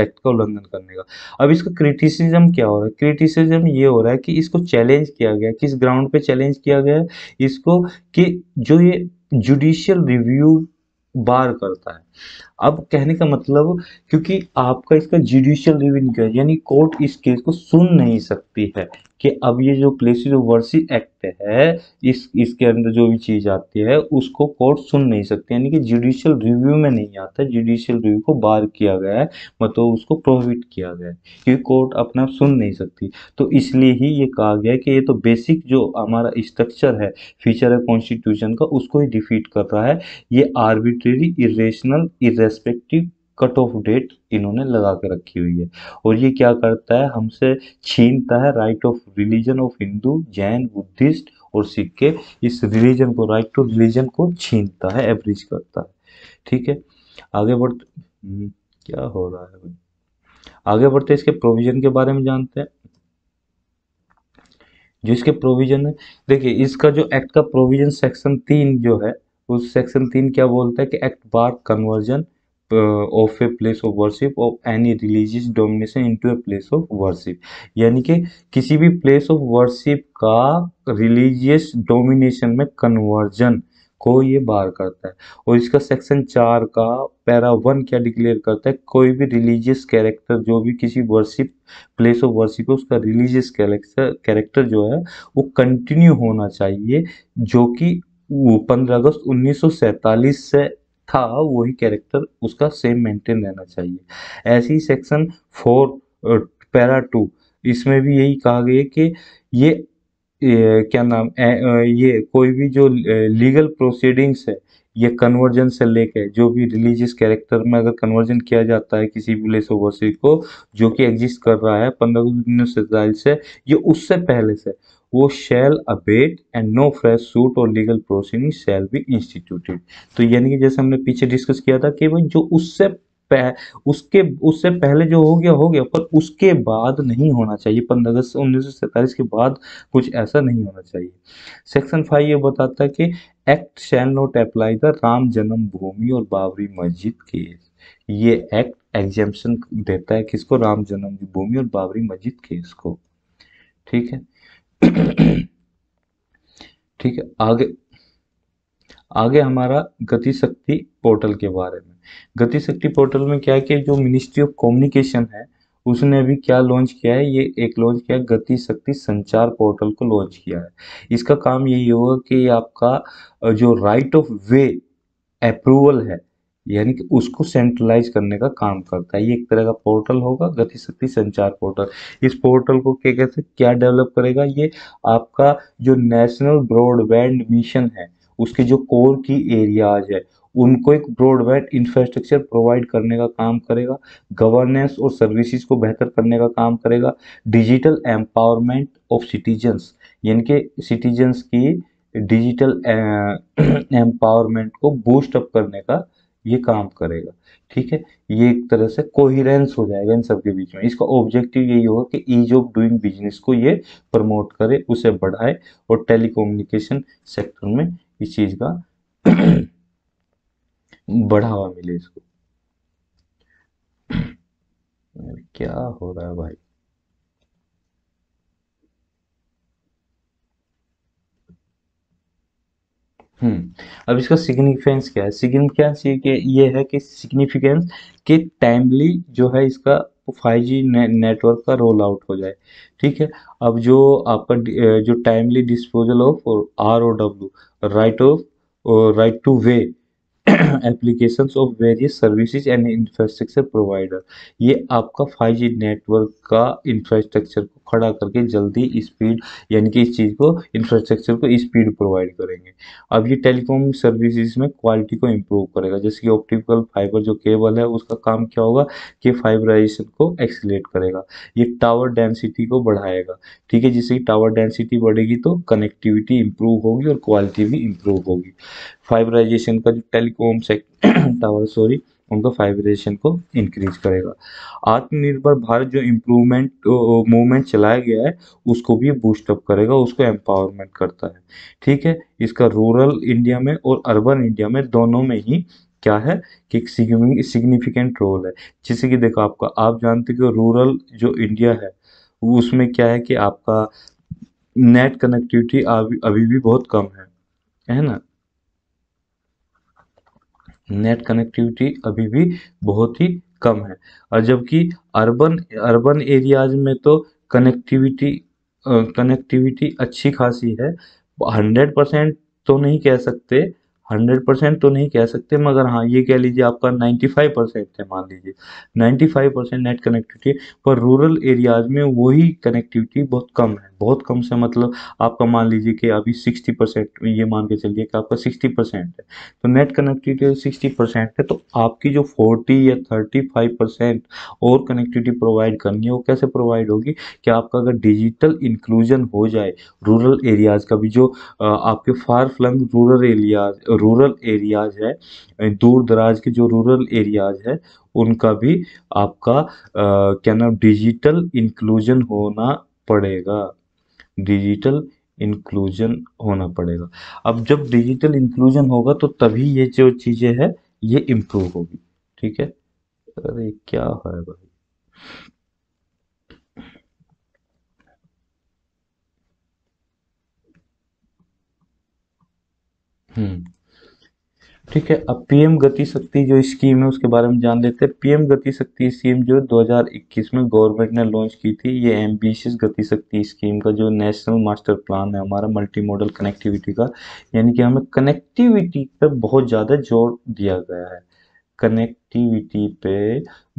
एक्ट का उल्लंघन करने का अब इसका क्रिटिसिज्म क्या हो रहा है क्रिटिसिज्म ये हो रहा है कि इसको चैलेंज किया गया किस ग्राउंड पे चैलेंज किया गया इसको कि जो ये जुडिशियल रिव्यू बार करता है अब कहने का मतलब क्योंकि आपका इसका जुडिशियल रिव्यू नहीं यानी कोर्ट इस केस को सुन नहीं सकती है कि अब ये जो प्लेसी वर्सी एक्ट है इस इसके अंदर जो भी चीज़ आती है उसको कोर्ट सुन नहीं सकती यानी कि जुडिशियल रिव्यू में नहीं आता जुडिशियल रिव्यू को बार किया गया है मतलब उसको प्रोहिबिट किया गया है क्योंकि कोर्ट अपना सुन नहीं सकती तो इसलिए ही ये कहा गया है कि ये तो बेसिक जो हमारा स्ट्रक्चर है फीचर है कॉन्स्टिट्यूशन का उसको ही डिफीट कर रहा है ये arbitrary irrational on irrespective cut off date इन्होंने लगा के रखी हुई है और ये क्या करता है हमसे छीनता है right of religion of Hindu Jain Buddhist और सिख के इस रिलीजन को राइट टू रिलीजन को छीनता है एवरेज करता है ठीक है आगे बढ़ते हम्म, क्या हो रहा है भाई आगे बढ़ते इसके प्रोविजन के बारे में जानते हैं जो इसके प्रोविजन है देखिए इसका जो एक्ट का प्रोविजन सेक्शन तीन जो है उस सेक्शन तीन क्या बोलता है कि act bar conversion of a place of worship of any religious domination into a place of worship यानी कि किसी भी प्लेस ऑफ वर्शिप का रिलीजियस डोमिनेशन में कन्वर्जन को ये बार करता है और इसका सेक्शन चार का पैरा वन क्या डिक्लेयर करता है कोई भी रिलीजियस कैरेक्टर जो भी किसी वर्शिप प्लेस ऑफ वर्शिप है उसका रिलीजियस कैरेक्टर कैरेक्टर जो है वो कंटिन्यू होना चाहिए जो कि वो पंद्रह अगस्त उन्नीस से था वही कैरेक्टर उसका सेम मेंटेन रहना चाहिए ऐसी सेक्शन फोर पैरा टू इसमें भी यही कहा गया कि ये, क्या नाम ए, ये कोई भी जो लीगल प्रोसीडिंग्स है ये कन्वर्जन से लेके जो भी रिलीजियस कैरेक्टर में अगर कन्वर्जन किया जाता है किसी भी लेस ओवरसी को जो कि एग्जिस्ट कर रहा है पंद्रह उन्नीस सौ से ये उससे पहले से वो shall abate and no fresh suit और legal proceeding shall be instituted तो यानी कि जैसे हमने पीछे डिस्कस किया था कि भाई जो उससे पह, उसके उससे पहले जो हो गया हो गया पर उसके बाद नहीं होना चाहिए पंद्रह अगस्त उन्नीस के बाद कुछ ऐसा नहीं होना चाहिए सेक्शन फाइव ये बताता है कि act shall not apply the Ram Janmabhoomi और बाबरी मस्जिद के ये एक्ट एग्जेम्पन देता है किसको राम जन्मभूमि और बाबरी मस्जिद केस को ठीक है ठीक है आगे आगे हमारा गति शक्ति पोर्टल के बारे में गति शक्ति पोर्टल में क्या है कि जो मिनिस्ट्री ऑफ कम्युनिकेशन है उसने अभी क्या लॉन्च किया है ये एक लॉन्च किया है गति शक्ति संचार पोर्टल को लॉन्च किया है इसका काम यही होगा कि आपका जो राइट ऑफ वे अप्रूवल है यानी कि उसको सेंट्रलाइज करने का काम करता है ये एक तरह का पोर्टल होगा गतिशक्ति संचार पोर्टल इस पोर्टल को क्या कहते हैं क्या डेवलप करेगा ये आपका जो नेशनल ब्रॉडबैंड मिशन है उसके जो कोर की एरियाज है उनको एक ब्रॉडबैंड इंफ्रास्ट्रक्चर प्रोवाइड करने का काम करेगा गवर्नेंस और सर्विसेज को बेहतर करने का काम करेगा डिजिटल एम्पावरमेंट ऑफ सिटीजन्स यानी कि सिटीजन्स की डिजिटल एम्पावरमेंट को बूस्ट अप करने का ये काम करेगा ठीक है ये एक तरह से कोहिरेंस हो जाएगा इन सबके बीच में इसका ऑब्जेक्टिव यही होगा कि ईज ऑफ डूइंग बिजनेस को ये प्रमोट करे उसे बढ़ाए और टेलीकोम्युनिकेशन सेक्टर में इस चीज़ का बढ़ावा मिले इसको क्या हो रहा है भाई हम्म। अब इसका सिग्निफिकेंस क्या है सिग्निफिकेंस ये कि ये है कि सिग्निफिकेंस कि टाइमली जो है इसका फाइव जी ने, नेटवर्क का रोल आउट हो जाए ठीक है अब जो आपका जो टाइमली डिस्पोजल ऑफ और R O W right of right to way applications of various services and infrastructure provider ये आपका जी नेटवर्क का इंफ्रास्ट्रक्चर को खड़ा करके जल्दी स्पीड यानी कि इस चीज़ को इंफ्रास्ट्रक्चर को स्पीड प्रोवाइड करेंगे अब ये टेलीकॉम सर्विसेज में क्वालिटी को इम्प्रूव करेगा जैसे कि ऑप्टिकल फाइबर जो केबल है उसका काम क्या होगा कि फाइबराइजेशन को एक्सीट करेगा ये टावर डेंसिटी को बढ़ाएगा ठीक है जिससे कि टावर डेंसिटी बढ़ेगी तो कनेक्टिविटी इंप्रूव होगी और क्वालिटी भी इंप्रूव होगी फाइबराइजेशन का जो टेलीकॉम होम टावर सॉरी उनका फाइब्रेशन को इंक्रीज करेगा आत्मनिर्भर भारत जो इम्प्रूवमेंट मूवमेंट चलाया गया है उसको भी बूस्टअप करेगा उसको एम्पावरमेंट करता है ठीक है इसका रूरल इंडिया में और अर्बन इंडिया में दोनों में ही क्या है कि सिग्निफिकेंट रोल है जैसे कि देखो आपका आप जानते हो रूरल जो इंडिया है उसमें क्या है कि आपका नेट कनेक्टिविटी अभी भी बहुत कम है है ना नेट कनेक्टिविटी अभी भी बहुत ही कम है और जबकि अर्बन अर्बन एरियाज में तो कनेक्टिविटी कनेक्टिविटी अच्छी खासी है हंड्रेड परसेंट तो नहीं कह सकते हंड्रेड परसेंट तो नहीं कह सकते मगर हाँ ये कह लीजिए आपका नाइन्टी फाइव परसेंट है मान लीजिए ninety five percent net connectivity पर रूरल एरियाज में वही कनेक्टिविटी बहुत कम है बहुत कम से मतलब आपका मान लीजिए कि अभी सिक्सटी परसेंट ये मान के चलिए कि आपका सिक्सटी परसेंट है तो नेट कनेक्टिविटी सिक्सटी परसेंट है तो आपकी जो फोर्टी या थर्टी फाइव परसेंट और कनेक्टिविटी प्रोवाइड करनी है वो कैसे प्रोवाइड होगी कि आपका अगर डिजिटल इंक्लूजन हो जाए रूरल एरियाज़ का भी जो आपके far flung rural areas rural areas है दूर दराज के जो रूरल एरियाज है उनका भी आपका क्या नाम डिजिटल इंक्लूजन होना पड़ेगा डिजिटल इंक्लूजन होना पड़ेगा अब जब डिजिटल इंक्लूजन होगा तो तभी ये जो चीज़ें हैं ये इम्प्रूव होगी ठीक है अरे क्या है भाई हम्म ठीक है अब पीएम गति शक्ति जो स्कीम है उसके बारे में जान लेते हैं पीएम गति शक्ति स्कीम जो 2021 में गवर्नमेंट ने लॉन्च की थी ये एम्बिशियस गति शक्ति स्कीम का जो नेशनल मास्टर प्लान है हमारा मल्टी मॉडल कनेक्टिविटी का यानी कि हमें कनेक्टिविटी पर बहुत ज़्यादा जोर दिया गया है कनेक्टिविटी पे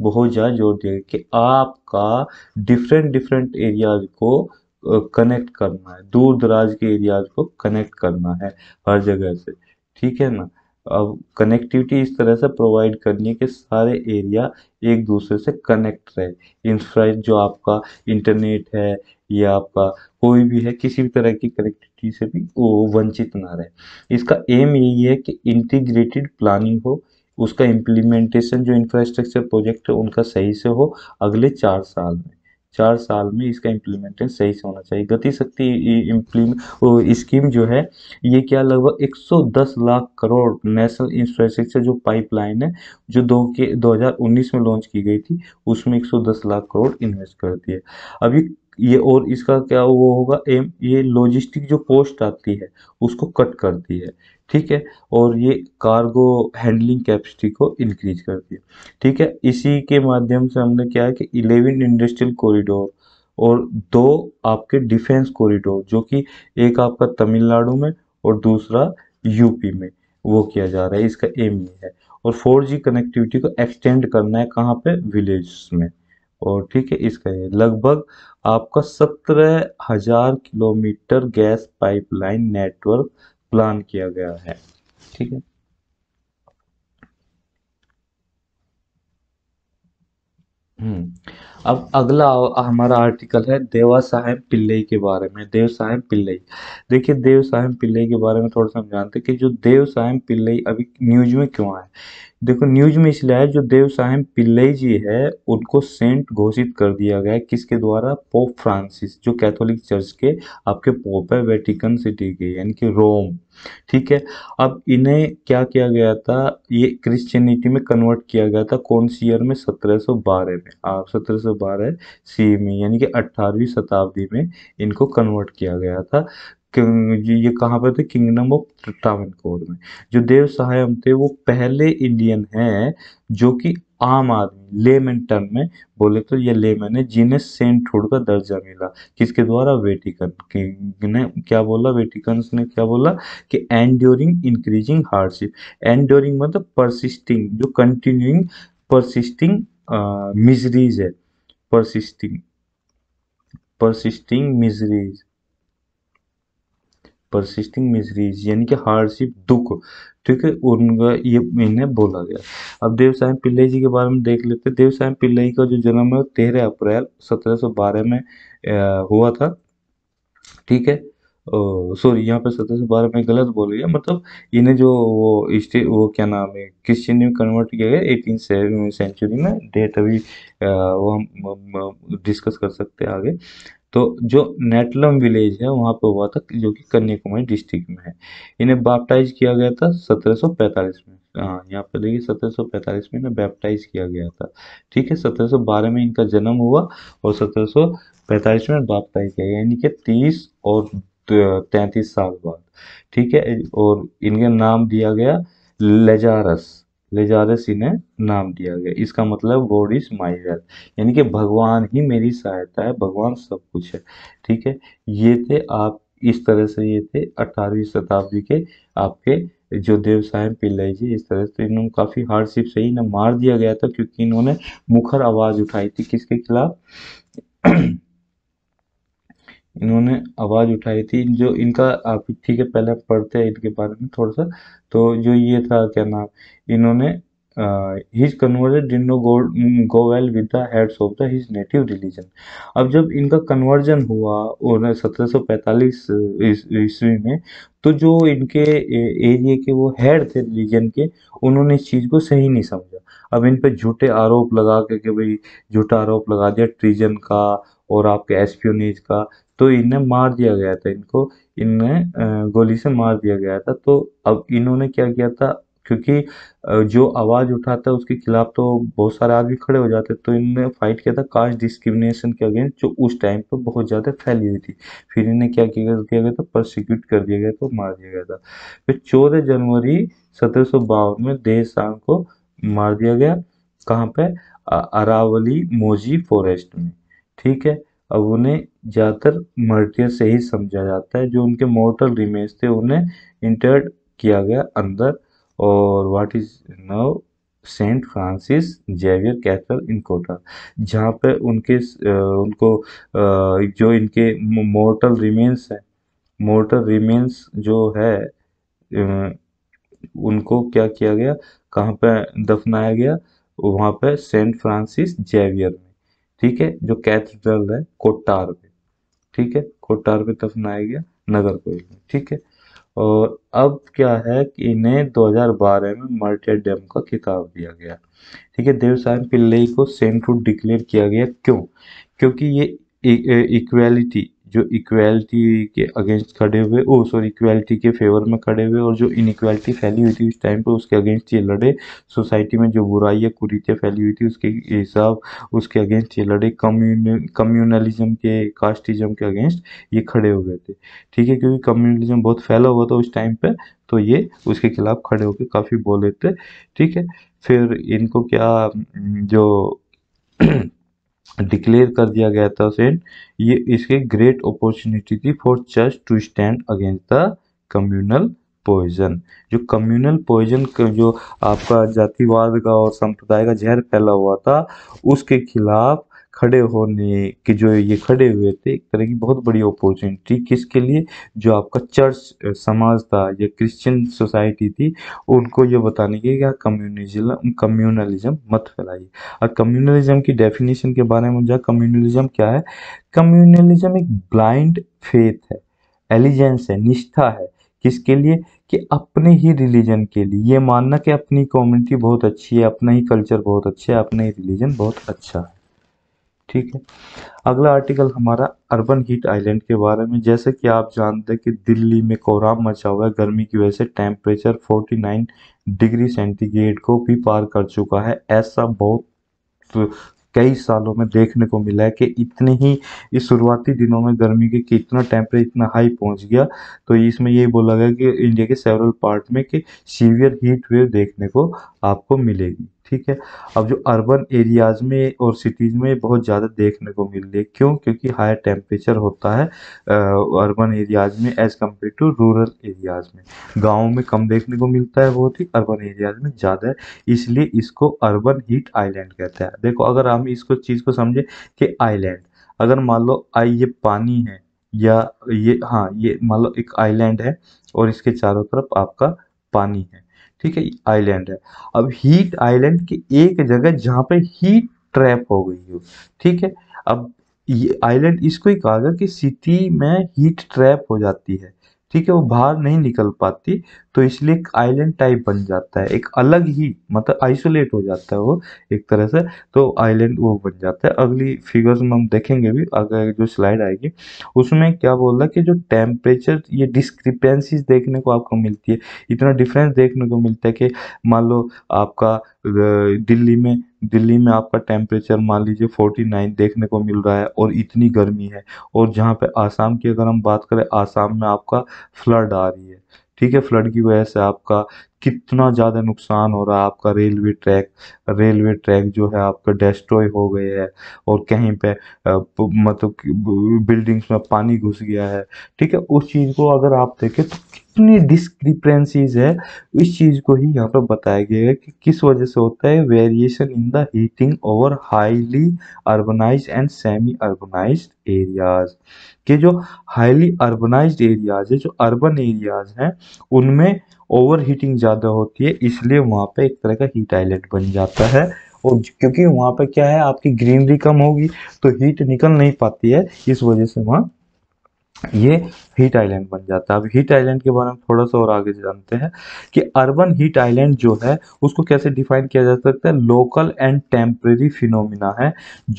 बहुत ज़्यादा जोर दिया गया कि आपका डिफरेंट डिफरेंट एरियाज को कनेक्ट करना है दूर दराज के एरियाज को कनेक्ट करना है हर जगह से ठीक है ना कनेक्टिविटी इस तरह से प्रोवाइड करनी है कि सारे एरिया एक दूसरे से कनेक्ट रहे इंफ्रा जो आपका इंटरनेट है या आपका कोई भी है किसी भी तरह की कनेक्टिविटी से भी वो वंचित ना रहे इसका एम यही है कि इंटीग्रेटेड प्लानिंग हो उसका इम्प्लीमेंटेशन जो इंफ्रास्ट्रक्चर प्रोजेक्ट है उनका सही से हो अगले चार साल में चार साल में इसका इम्प्लीमेंटेशन सही से होना चाहिए गति शक्ति स्कीम जो है ये क्या लगभग 110 लाख करोड़ नेशनल इंफ्रास्ट्रक्चर जो पाइपलाइन है जो दो के 2019 में लॉन्च की गई थी उसमें 110 लाख करोड़ इन्वेस्ट कर है अभी ये और इसका क्या वो होगा एम ये लॉजिस्टिक जो पोस्ट आती है उसको कट कर दी है ठीक है और ये कार्गो हैंडलिंग कैपेसिटी को इंक्रीज करती है ठीक है इसी के माध्यम से हमने क्या है कि इलेवन इंडस्ट्रियल कॉरिडोर और दो आपके डिफेंस कॉरिडोर जो कि एक आपका तमिलनाडु में और दूसरा यूपी में वो किया जा रहा है इसका एम ये है और 4G कनेक्टिविटी को एक्सटेंड करना है कहाँ पे विलेज में और ठीक है इसका ये लगभग आपका सत्रह हजार kilometre gas pipeline network plan किया गया है ठीक है हम्म। अब अगला हमारा आर्टिकल है देवा साहेब पिल्लई के बारे में देव साहेब पिल्लई देखिए देव साहेब पिल्लई के बारे में थोड़ा सा हम जानते हैं कि जो देव साहेब पिल्लई अभी न्यूज में क्यों आए देखो न्यूज में इसलिए आया जो देव साहेब पिल्लई जी है उनको सेंट घोषित कर दिया गया है किसके द्वारा पोप फ्रांसिस जो कैथोलिक चर्च के आपके पोप है वेटिकन सिटी के यानी कि रोम ठीक है अब इन्हें क्या किया गया था ये क्रिश्चियनिटी में कन्वर्ट किया गया था कौन सी ईयर में 1712 में आप 1712 सी में यानी कि 18वीं शताब्दी में इनको कन्वर्ट किया गया था ये कहाँ पर थे किंगडम ऑफ ट्रावनकोर में जो देव सहायम थे वो पहले इंडियन हैं जो कि आम आदमी लेमैन टर्म में बोले तो ये लेमैन है जिन्हें सेंटहुड का दर्जा मिला किसके द्वारा वेटिकन ने क्या बोला वेटिकन ने क्या बोला कि एंड्योरिंग इंक्रीजिंग हार्डशिप एंड्योरिंग मतलब परसिस्टिंग जो कंटिन्यूइंग परसिस्टिंग मिजरीज है persisting persisting miseries persisting miseries यानी कि हार्डशिप दुख ठीक तो है उनका ये इन्हें बोला गया अब देव साहेब पिल्लई जी के बारे में देख लेते देव साहेब पिल्लई का जो जन्म है तेरह अप्रैल सत्रह में हुआ था ठीक है सॉरी यहाँ पर सत्रह सौ बारह में गलत बोल गया मतलब इन्हें जो वो स्टे वो क्या नाम है क्रिश्चियन में कन्वर्ट किया गया एटीन सेंचुरी में डेट अभी वो हम डिस्कस कर सकते हैं आगे तो जो नेटलम विलेज है वहाँ पर हुआ था जो कि कन्याकुमारी डिस्ट्रिक्ट में है इन्हें बैप्टाइज किया गया था 1745 में हाँ यहाँ पर देखिए 1745 में इन्हें बैप्टाइज किया गया था ठीक है 1712 में इनका जन्म हुआ और 1745 में बैप्टाइज किया यानी कि 30 और तैंतीस साल बाद ठीक है और इनका नाम दिया गया लेजारस लेजारस इन्हें नाम दिया गया इसका मतलब गॉड इज माई हेल्प यानी कि भगवान ही मेरी सहायता है भगवान सब कुछ है ठीक है ये थे आप इस तरह से ये थे अठारहवीं शताब्दी के आपके जो देवसायन पिल्लई जी इस तरह से इन्होंने काफ़ी हार्डशिप से ही इन्हें मार दिया गया था क्योंकि इन्होंने मुखर आवाज़ उठाई थी किसके खिलाफ इन्होंने आवाज़ उठाई थी जो इनका आप ठीक है पहले पढ़ते हैं इनके बारे में थोड़ा सा तो जो ये था क्या नाम इन्होंने his conversion didn't no go go well with the heads of the his native religion अब जब इनका कन्वर्जन हुआ और सत्रह सौ पैंतालीस ईस्वी में तो जो इनके एरिए के वो हेड थे रिलीजन के उन्होंने इस चीज़ को सही नहीं समझा अब इन पर झूठे आरोप लगा के कि भाई झूठा आरोप लगा दिया ट्रीजन का और आपके एस का तो इन्हें मार दिया गया था इनको इनमें गोली से मार दिया गया था तो अब इन्होंने क्या किया था क्योंकि जो आवाज़ उठाता है उसके खिलाफ तो बहुत सारे आदमी खड़े हो जाते तो इनने फाइट किया था कास्ट डिस्क्रिमिनेशन के अगेंस्ट जो उस टाइम पर बहुत ज़्यादा फैली हुई थी फिर इन्हें क्या किया किया गया था प्रोसिक्यूट कर दिया गया था मार दिया गया था फिर चौदह जनवरी सत्रह में देर शाम को मार दिया गया कहाँ पे अरावली मोजी फॉरेस्ट में ठीक है अब उन्हें ज़्यादातर मर्टियर से ही समझा जाता है जो उनके मोर्टल रिमेंस थे उन्हें इंटर्ड किया गया अंदर और what is now saint Francis Xavier cathedral in कोटा जहाँ पे उनके उनको जो इनके मोर्टल रिमेन्स हैं मोर्टल रिमेन्स जो है उनको क्या किया गया कहाँ पे दफनाया गया वहाँ पे सेंट फ्रांसिस जेवियर में ठीक है जो कैपिटल है कोटार में ठीक है कोटार में कब गया नगर को में ठीक है और अब क्या है कि इन्हें 2012 में डेम का खिताब दिया गया ठीक है देवसायन पिल्लई को सेंट डिक्लेयर किया गया क्यों क्योंकि ये इक्वेलिटी जो इक्वलिटी के अगेंस्ट खड़े हुए ओ सॉरी इक्वलिटी के फेवर में खड़े हुए और जो इनक्वलिटी फैली हुई थी उस टाइम पे उसके अगेंस्ट ये लड़े सोसाइटी में जो बुराई या कुरीतियाँ फैली हुई थी उसके हिसाब उसके अगेंस्ट ये लड़े कम्यून कम्यूनलिज्म के कास्टिज्म के अगेंस्ट ये खड़े हो गए थे ठीक है क्योंकि कम्यूनलिज्म बहुत फैला हुआ था उस टाइम पर तो ये उसके खिलाफ खड़े होकर काफ़ी बोले थे ठीक है फिर इनको क्या जो डिक्लेयर कर दिया गया था उसे ये इसके ग्रेट अपॉर्चुनिटी थी for church to stand against the communal poison जो कम्युनल पॉइजन जो आपका जातिवाद का और संप्रदाय का जहर फैला हुआ था उसके खिलाफ खड़े होने के जो ये खड़े हुए थे एक तरह की बहुत बड़ी अपॉर्चुनिटी किसके लिए जो आपका चर्च समाज था या क्रिश्चियन सोसाइटी थी उनको ये बताने की क्या कम्युनिज्म कम्युनलिज्म मत फैलाइए और कम्युनलिज्म की डेफिनेशन के बारे में जहाँ कम्युनलिज्म क्या है कम्युनलिज्म एक ब्लाइंड फेथ है एलिजेंस है निष्ठा है किसके लिए कि अपने ही रिलीजन के लिए ये मानना कि अपनी कम्युनिटी बहुत अच्छी है अपना ही कल्चर बहुत अच्छा है अपना ही रिलीजन बहुत अच्छा है ठीक है अगला आर्टिकल हमारा अर्बन हीट आइलैंड के बारे में जैसे कि आप जानते हैं कि दिल्ली में कोहराम मचा हुआ है गर्मी की वजह से टेम्परेचर 49 डिग्री सेंटीग्रेड को भी पार कर चुका है ऐसा बहुत कई सालों में देखने को मिला है कि इतने ही इस शुरुआती दिनों में गर्मी के कितना टेम्परेचर इतना हाई पहुंच गया तो इसमें यही बोला गया कि इंडिया के सेवरल पार्ट में कि सीवियर हीट वेव देखने को आपको मिलेगी ठीक है अब जो अर्बन एरियाज़ में और सिटीज़ में बहुत ज़्यादा देखने को मिल रही है क्यों क्योंकि हाई टेम्परेचर होता है अर्बन एरियाज़ में as compare to rural areas में गाँव में कम देखने को मिलता है बहुत ही अर्बन एरियाज़ में ज़्यादा है इसलिए इसको अर्बन हीट आईलैंड कहते हैं देखो अगर हम इसको चीज़ को समझें कि आईलैंड अगर मान लो आई ये पानी है या ये हाँ ये मान लो एक आइलैंड है और इसके चारों तरफ आपका पानी है ठीक है आइलैंड है अब हीट आइलैंड की एक जगह जहां पे हीट ट्रैप हो गई हो ठीक है अब ये आइलैंड इसको ही कहा गया कि सिटी में हीट ट्रैप हो जाती है ठीक है वो बाहर नहीं निकल पाती तो इसलिए एक आइलैंड टाइप बन जाता है एक अलग ही मतलब आइसोलेट हो जाता है वो एक तरह से तो आइलैंड वो बन जाता है अगली फिगर्स में हम देखेंगे भी अगर जो स्लाइड आएगी उसमें क्या बोल रहा है कि जो टेम्परेचर ये डिस्क्रिपेंसीज देखने को आपको मिलती है इतना डिफरेंस देखने को मिलता है कि मान लो आपका दिल्ली में दिल्ली में आपका टेम्परेचर मान लीजिए फोर्टी नाइन देखने को मिल रहा है और इतनी गर्मी है और जहाँ पे आसाम की अगर हम बात करें आसाम में आपका फ्लड आ रही है ठीक है फ्लड की वजह से आपका कितना ज़्यादा नुकसान हो रहा है आपका रेलवे ट्रैक रेलवे ट्रैक जो है आपका डेस्ट्रॉय हो गए है और कहीं पे मतलब बिल्डिंग्स में पानी घुस गया है ठीक है उस चीज़ को अगर आप देखें तो कितनी डिस्क्रिपेंसीज है इस चीज़ को ही यहाँ पर बताया गया है कि किस वजह से होता है variation in the heating over highly urbanize and semi urbanize areas के जो हाईली अर्बनाइज एरियाज है जो अर्बन एरियाज हैं उनमें ओवर हीटिंग ज़्यादा होती है इसलिए वहाँ पर एक तरह का हीट आईलेट बन जाता है और क्योंकि वहाँ पर क्या है आपकी ग्रीनरी कम होगी तो हीट निकल नहीं पाती है इस वजह से वहाँ ये हीट आइलैंड बन जाता है अब हीट आइलैंड के बारे में थोड़ा सा और आगे जानते हैं कि अर्बन हीट आइलैंड जो है उसको कैसे डिफाइन किया जा सकता है लोकल एंड टेम्प्रेरी फिनोमिना है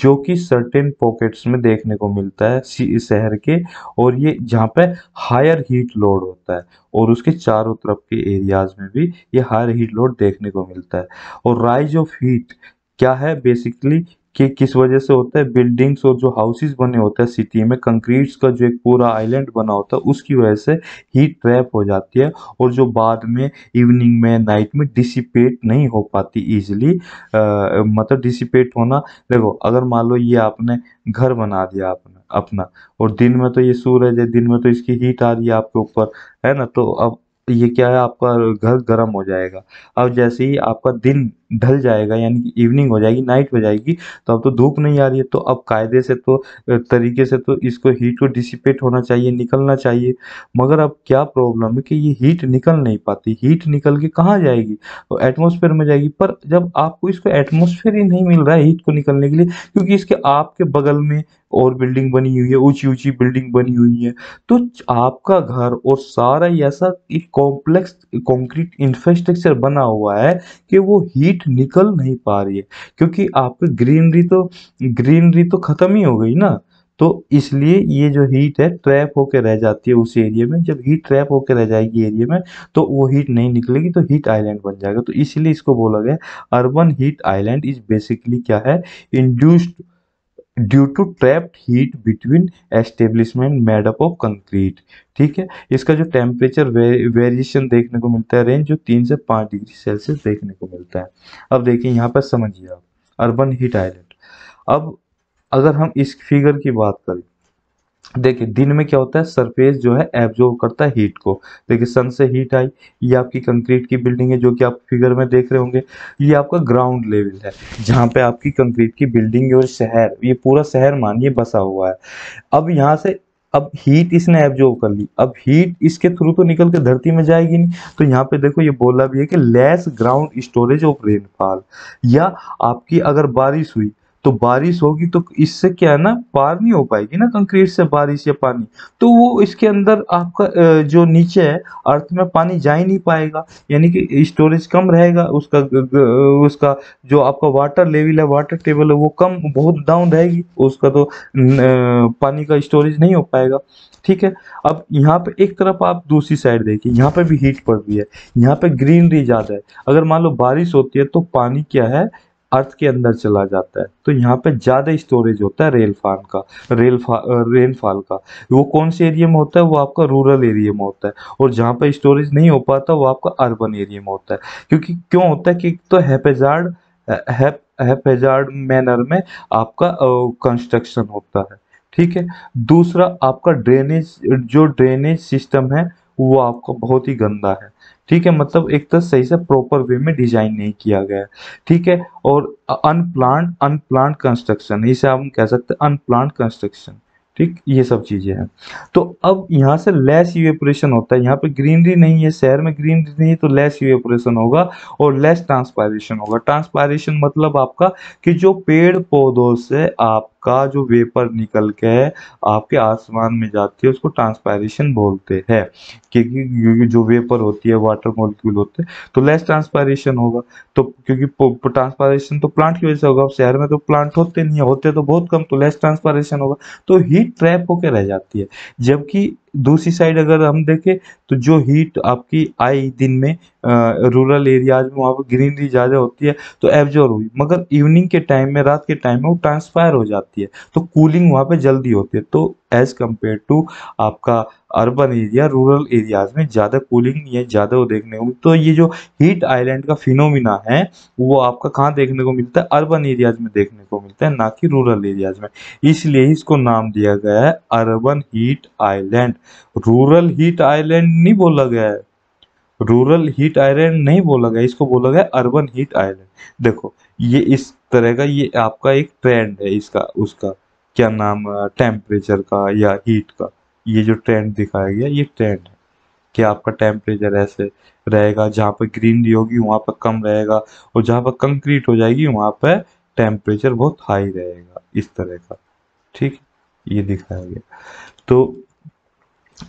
जो कि सर्टेन पॉकेट्स में देखने को मिलता है शहर के और ये जहाँ पे हायर हीट लोड होता है और उसके चारों तरफ के एरियाज में भी ये हायर हीट लोड देखने को मिलता है और राइज ऑफ हीट क्या है बेसिकली कि किस वजह से होता है बिल्डिंग्स और जो हाउसेस बने होते हैं सिटी में कंक्रीट्स का जो एक पूरा आइलैंड बना होता है उसकी वजह से हीट ट्रैप हो जाती है और जो बाद में इवनिंग में नाइट में डिसिपेट नहीं हो पाती ईजिली मतलब डिसिपेट होना देखो अगर मान लो ये आपने घर बना दिया आपने अपना और दिन में तो ये सूरज है दिन में तो इसकी हीट आ रही है आपके ऊपर है ना तो अब ये क्या है आपका घर गर्म हो जाएगा अब जैसे ही आपका दिन ढल जाएगा यानी कि इवनिंग हो जाएगी नाइट हो जाएगी तो अब तो धूप नहीं आ रही है तो अब कायदे से तो तरीके से तो इसको हीट को डिसिपेट होना चाहिए निकलना चाहिए मगर अब क्या प्रॉब्लम है कि ये हीट निकल नहीं पाती हीट निकल के कहाँ जाएगी तो एटमोसफेयर में जाएगी पर जब आपको इसको एटमोसफेयर ही नहीं मिल रहा है हीट को निकलने के लिए क्योंकि इसके आपके बगल में और बिल्डिंग बनी हुई है ऊंची ऊंची बिल्डिंग बनी हुई है तो आपका घर और सारा ऐसा एक कॉम्प्लेक्स कॉन्क्रीट इंफ्रास्ट्रक्चर बना हुआ है कि वो हीट हीट निकल नहीं पा रही है क्योंकि आपकी ग्रीनरी तो ग्रीनरी तो ख़त्म ही हो गई ना तो इसलिए ये जो हीट है ट्रैप होकर रह जाती है उस एरिया में जब हीट ट्रैप होकर रह जाएगी एरिया में तो वो हीट नहीं निकलेगी तो हीट आइलैंड बन जाएगा तो इसलिए इसको बोला गया urban heat island is basically क्या है induced due to trapped heat between establishment made up of concrete ठीक है इसका जो टेम्परेचर वेरिएशन देखने को मिलता है रेंज जो तीन से पाँच डिग्री सेल्सियस देखने को मिलता है अब देखिए यहाँ पर समझिए आप अर्बन हीट आइलैंड अब अगर हम इस फिगर की बात करें देखिए दिन में क्या होता है सरफेस जो है एब्जॉर्व करता है हीट को देखिए सन से हीट आई ये आपकी कंक्रीट की बिल्डिंग है जो कि आप फिगर में देख रहे होंगे ये आपका ग्राउंड लेवल है जहाँ पे आपकी कंक्रीट की बिल्डिंग और शहर ये पूरा शहर मानिए बसा हुआ है अब यहाँ से अब हीट इसने एब्जॉर्व कर ली अब हीट इसके थ्रू तो निकल के धरती में जाएगी नहीं तो यहाँ पे देखो ये बोला भी है कि less ground storage of rainfall या आपकी अगर बारिश हुई तो बारिश होगी तो इससे क्या है ना पार नहीं हो पाएगी ना कंक्रीट से बारिश या पानी तो वो इसके अंदर आपका जो नीचे है अर्थ में पानी जा ही नहीं पाएगा यानी कि स्टोरेज कम रहेगा उसका उसका जो आपका वाटर लेवल है वाटर टेबल है वो कम बहुत डाउन रहेगी उसका तो पानी का स्टोरेज नहीं हो पाएगा ठीक है अब यहाँ पे एक तरफ आप दूसरी साइड देखिए यहाँ पे भी हीट पड़ रही है यहाँ पे ग्रीनरी ज़्यादा है अगर मान लो बारिश होती है तो पानी क्या है अर्थ के अंदर चला जाता है तो यहाँ पे ज़्यादा स्टोरेज होता है रेलफान का रेल रेनफॉल का वो कौन से एरिया में होता है वो आपका रूरल एरिया में होता है और जहाँ पर स्टोरेज नहीं हो पाता वो आपका अर्बन एरिया में होता है क्योंकि क्यों होता है कि तो हैपेजार्ड हैपेजार्ड मैनर में आपका कंस्ट्रक्शन होता है ठीक है दूसरा आपका ड्रेनेज जो ड्रेनेज सिस्टम है वो आपको बहुत ही गंदा है ठीक है मतलब एक तो सही से प्रॉपर वे में डिजाइन नहीं किया गया ठीक है और अनप्लान अनप्लान कंस्ट्रक्शन इसे आप कह सकते हैं अनप्लान कंस्ट्रक्शन ठीक ये सब चीज़ें हैं तो अब यहाँ से लेस इवेपोरेशन होता है यहाँ पे ग्रीनरी नहीं है शहर में ग्रीनरी नहीं है तो लेस इवेपोरेशन होगा और लेस ट्रांसपायरेशन होगा ट्रांसपायरेशन मतलब आपका कि जो पेड़ पौधों से आप का जो वेपर निकल के आपके आसमान में जाती है उसको ट्रांसपायरेशन बोलते हैं क्योंकि जो वेपर होती है वाटर मॉलिक्यूल होते हैं तो लेस ट्रांसपायरेशन होगा तो क्योंकि ट्रांसपायरेशन तो प्लांट की वजह से होगा शहर में तो प्लांट होते नहीं होते तो बहुत कम तो लेस ट्रांसपायरेशन होगा तो हीट ट्रैप होकर रह जाती है जबकि दूसरी साइड अगर हम देखें तो जो हीट आपकी आई दिन में रूरल एरियाज में वहाँ पर ग्रीनरी ज़्यादा होती है तो एब्जॉर्व हुई मगर इवनिंग के टाइम में रात के टाइम में वो ट्रांसफायर हो जाती है तो कूलिंग वहाँ पर जल्दी होती है तो एज़ कम्पेयर टू आपका अर्बन एरिया रूरल एरियाज़ में ज़्यादा कूलिंग या ज़्यादा वो देखने को तो ये जो हीट आइलैंड का फिनोमिना है वो आपका कहाँ देखने को मिलता है अर्बन एरियाज़ में देखने को मिलता है ना कि रूरल एरियाज़ में इसलिए इसको नाम दिया गया है urban heat island rural heat island नहीं बोला गया है रूरल हीट आइलैंड नहीं बोला गया इसको बोला गया अर्बन हीट आइलैंड देखो ये इस तरह का ये आपका एक ट्रेंड है इसका उसका क्या नाम टेम्परेचर का या हीट का ये जो ट्रेंड दिखाया गया ये ट्रेंड है कि आपका टेम्परेचर ऐसे रहेगा जहाँ पर ग्रीनरी होगी वहाँ पर कम रहेगा और जहाँ पर कंक्रीट हो जाएगी वहाँ पर टेम्परेचर बहुत हाई रहेगा इस तरह का ठीक ये दिखाया गया तो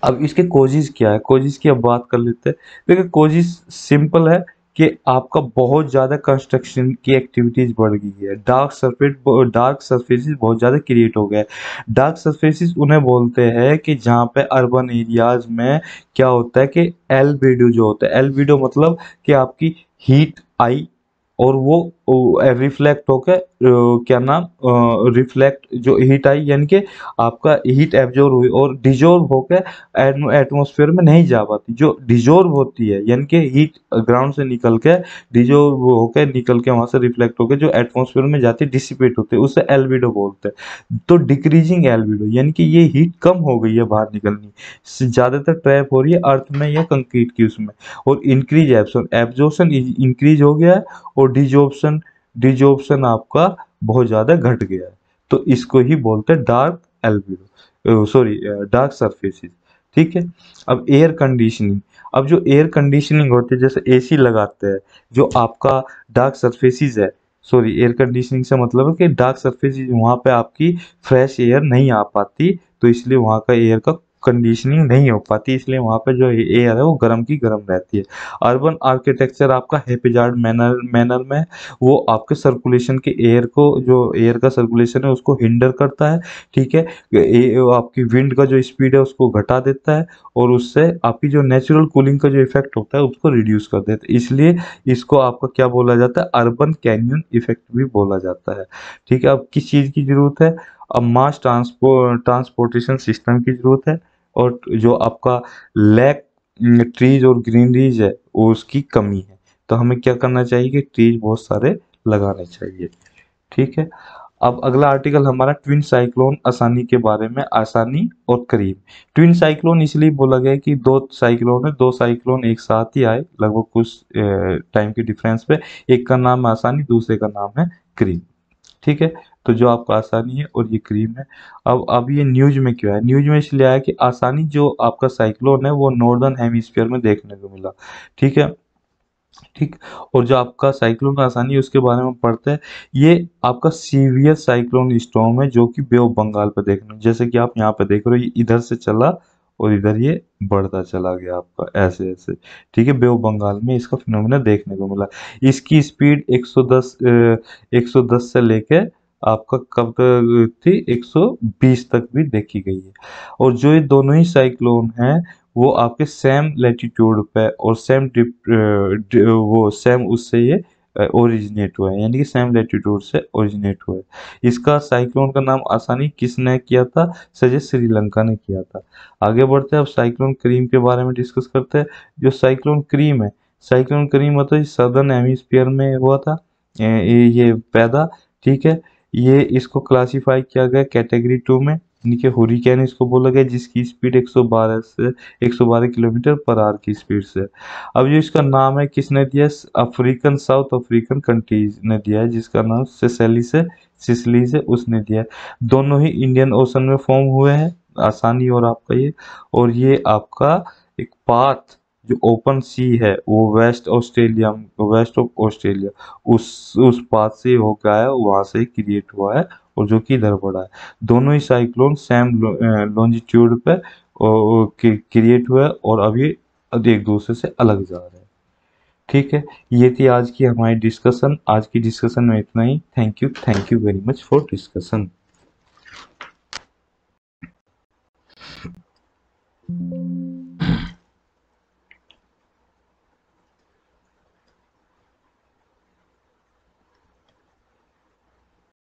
अब इसके कोजिज क्या है कोजिज की अब बात कर लेते हैं देखिए कोजिज सिंपल है कि आपका बहुत ज़्यादा कंस्ट्रक्शन की एक्टिविटीज़ बढ़ गई है डार्क सरफेस डार्क सरफेसिस बहुत ज़्यादा क्रिएट हो गए डार्क सरफेसिस उन्हें बोलते हैं कि जहाँ पे अर्बन एरियाज़ में क्या होता है कि एल जो होता है एल मतलब कि आपकी हीट आई और वो रिफ्लेक्ट होकर क्या नाम रिफ्लेक्ट जो हीट आई यानी कि आपका हीट एब्जॉर्व हुई और डिजोर्व होकर एटमोसफेयर में नहीं जा पाती जो डिजोर्व होती है यानी कि हीट ग्राउंड से निकल के डिजोर्व होकर निकल के वहाँ से रिफ्लेक्ट होकर जो एटमोसफेयर में जाती है डिसिपेट होती है उसे एल्बिडो बोलते हैं तो डिक्रीजिंग एल्बिडो यानी कि ये हीट कम हो गई है बाहर निकलनी ज़्यादातर ट्रैप हो रही है अर्थ में या कंक्रीट की उसमें और इंक्रीज एब्सन एब्जॉर्प्शन इंक्रीज हो गया है और डिजॉर्प्शन डिजॉप्शन आपका बहुत ज़्यादा घट गया है तो इसको ही बोलते हैं dark albedo sorry dark surfaces ठीक है अब एयर कंडीशनिंग अब जो एयर कंडीशनिंग होती है जैसे एसी लगाते हैं जो आपका डार्क सरफेसिस है सॉरी एयर कंडीशनिंग से मतलब है कि डार्क सरफेस वहाँ पे आपकी फ्रेश एयर नहीं आ पाती तो इसलिए वहाँ का एयर का कंडीशनिंग नहीं हो पाती इसलिए वहाँ पे जो एयर है वो गर्म की गर्म रहती है अर्बन आर्किटेक्चर आपका हैपीजार्ड मैनर मैनर में वो आपके सर्कुलेशन के एयर को जो एयर का सर्कुलेशन है उसको हिंडर करता है ठीक है आपकी विंड का जो स्पीड है उसको घटा देता है और उससे आपकी जो नेचुरल कूलिंग का जो इफेक्ट होता है उसको रिड्यूस कर देता है इसलिए इसको आपका क्या बोला जाता है अर्बन कैनियन इफेक्ट भी बोला जाता है ठीक है अब किस चीज़ की ज़रूरत है अब मास ट्रांसपोर्ट ट्रांसपोर्टेशन सिस्टम की ज़रूरत है और जो आपका लैक ट्रीज और ग्रीनरीज है वो उसकी कमी है तो हमें क्या करना चाहिए कि ट्रीज बहुत सारे लगाने चाहिए ठीक है अब अगला आर्टिकल हमारा ट्विन साइक्लोन आसानी के बारे में आसानी और करीब ट्विन साइक्लोन इसलिए बोला गया कि दो साइक्लोन है दो साइक्लोन एक साथ ही आए लगभग कुछ टाइम के डिफरेंस पे एक का नाम आसानी दूसरे का नाम है करीब ठीक है तो जो आपको आसानी है और ये क्रीम है अब अब ये न्यूज में क्यों है न्यूज में इसलिए आया कि आसानी जो आपका साइक्लोन है वो नॉर्दर्न हेमिस्फीयर में देखने को मिला ठीक है ठीक और जो आपका साइक्लोन का आसानी है उसके बारे में पढ़ते हैं ये आपका सीवियर साइक्लोन स्टॉम है जो कि बे ऑफ बंगाल पर देखने जैसे कि आप यहाँ पर देख रहे हो ये इधर से चला और इधर ये बढ़ता चला गया आपका ऐसे ऐसे ठीक है बेव बंगाल में इसका फिनोमिना देखने को मिला इसकी स्पीड 110 110 से लेके आपका कब तक थी 120 तक भी देखी गई है और जो ये दोनों ही साइक्लोन हैं वो आपके सेम लेटीट्यूड पे और सेम वो सेम उससे ये ओरिजिनेट हुआ है यानी कि सेम लेटीट्यूड से ओरिजिनेट हुआ है इसका साइक्लोन का नाम आसानी किसने किया था सजे श्रीलंका ने किया था आगे बढ़ते हैं अब साइक्लोन क्रीम के बारे में डिस्कस करते हैं जो साइक्लोन क्रीम है साइक्लोन क्रीम मतलब सदर्न एमिसफियर में हुआ था ये पैदा ठीक है ये इसको क्लासीफाई किया गया कैटेगरी टू में इनके हुरिकेन इसको बोला गया जिसकी स्पीड 112 से 112 किलोमीटर पर आर की स्पीड से अब जो इसका नाम है किसने दिया अफ्रीकन साउथ अफ्रीकन कंट्रीज ने दिया है जिसका नाम सिसली से सिसली से उसने दिया है दोनों ही इंडियन ओशन में फॉर्म हुए हैं आसानी और आपका ये और ये आपका एक पाथ जो ओपन सी है वो west Australia west of Australia उस उस पाथ से होकर आया वहाँ से क्रिएट हुआ है और जो कि इधर बढ़ा है दोनों ही साइक्लोन सेम लॉन्जिट्यूड पे क्रिएट हुआ है और अभी एक दूसरे से अलग जा रहे हैं ठीक है ये थी आज की हमारी डिस्कशन आज की डिस्कशन में इतना ही thank you thank you very much for discussion Thank you.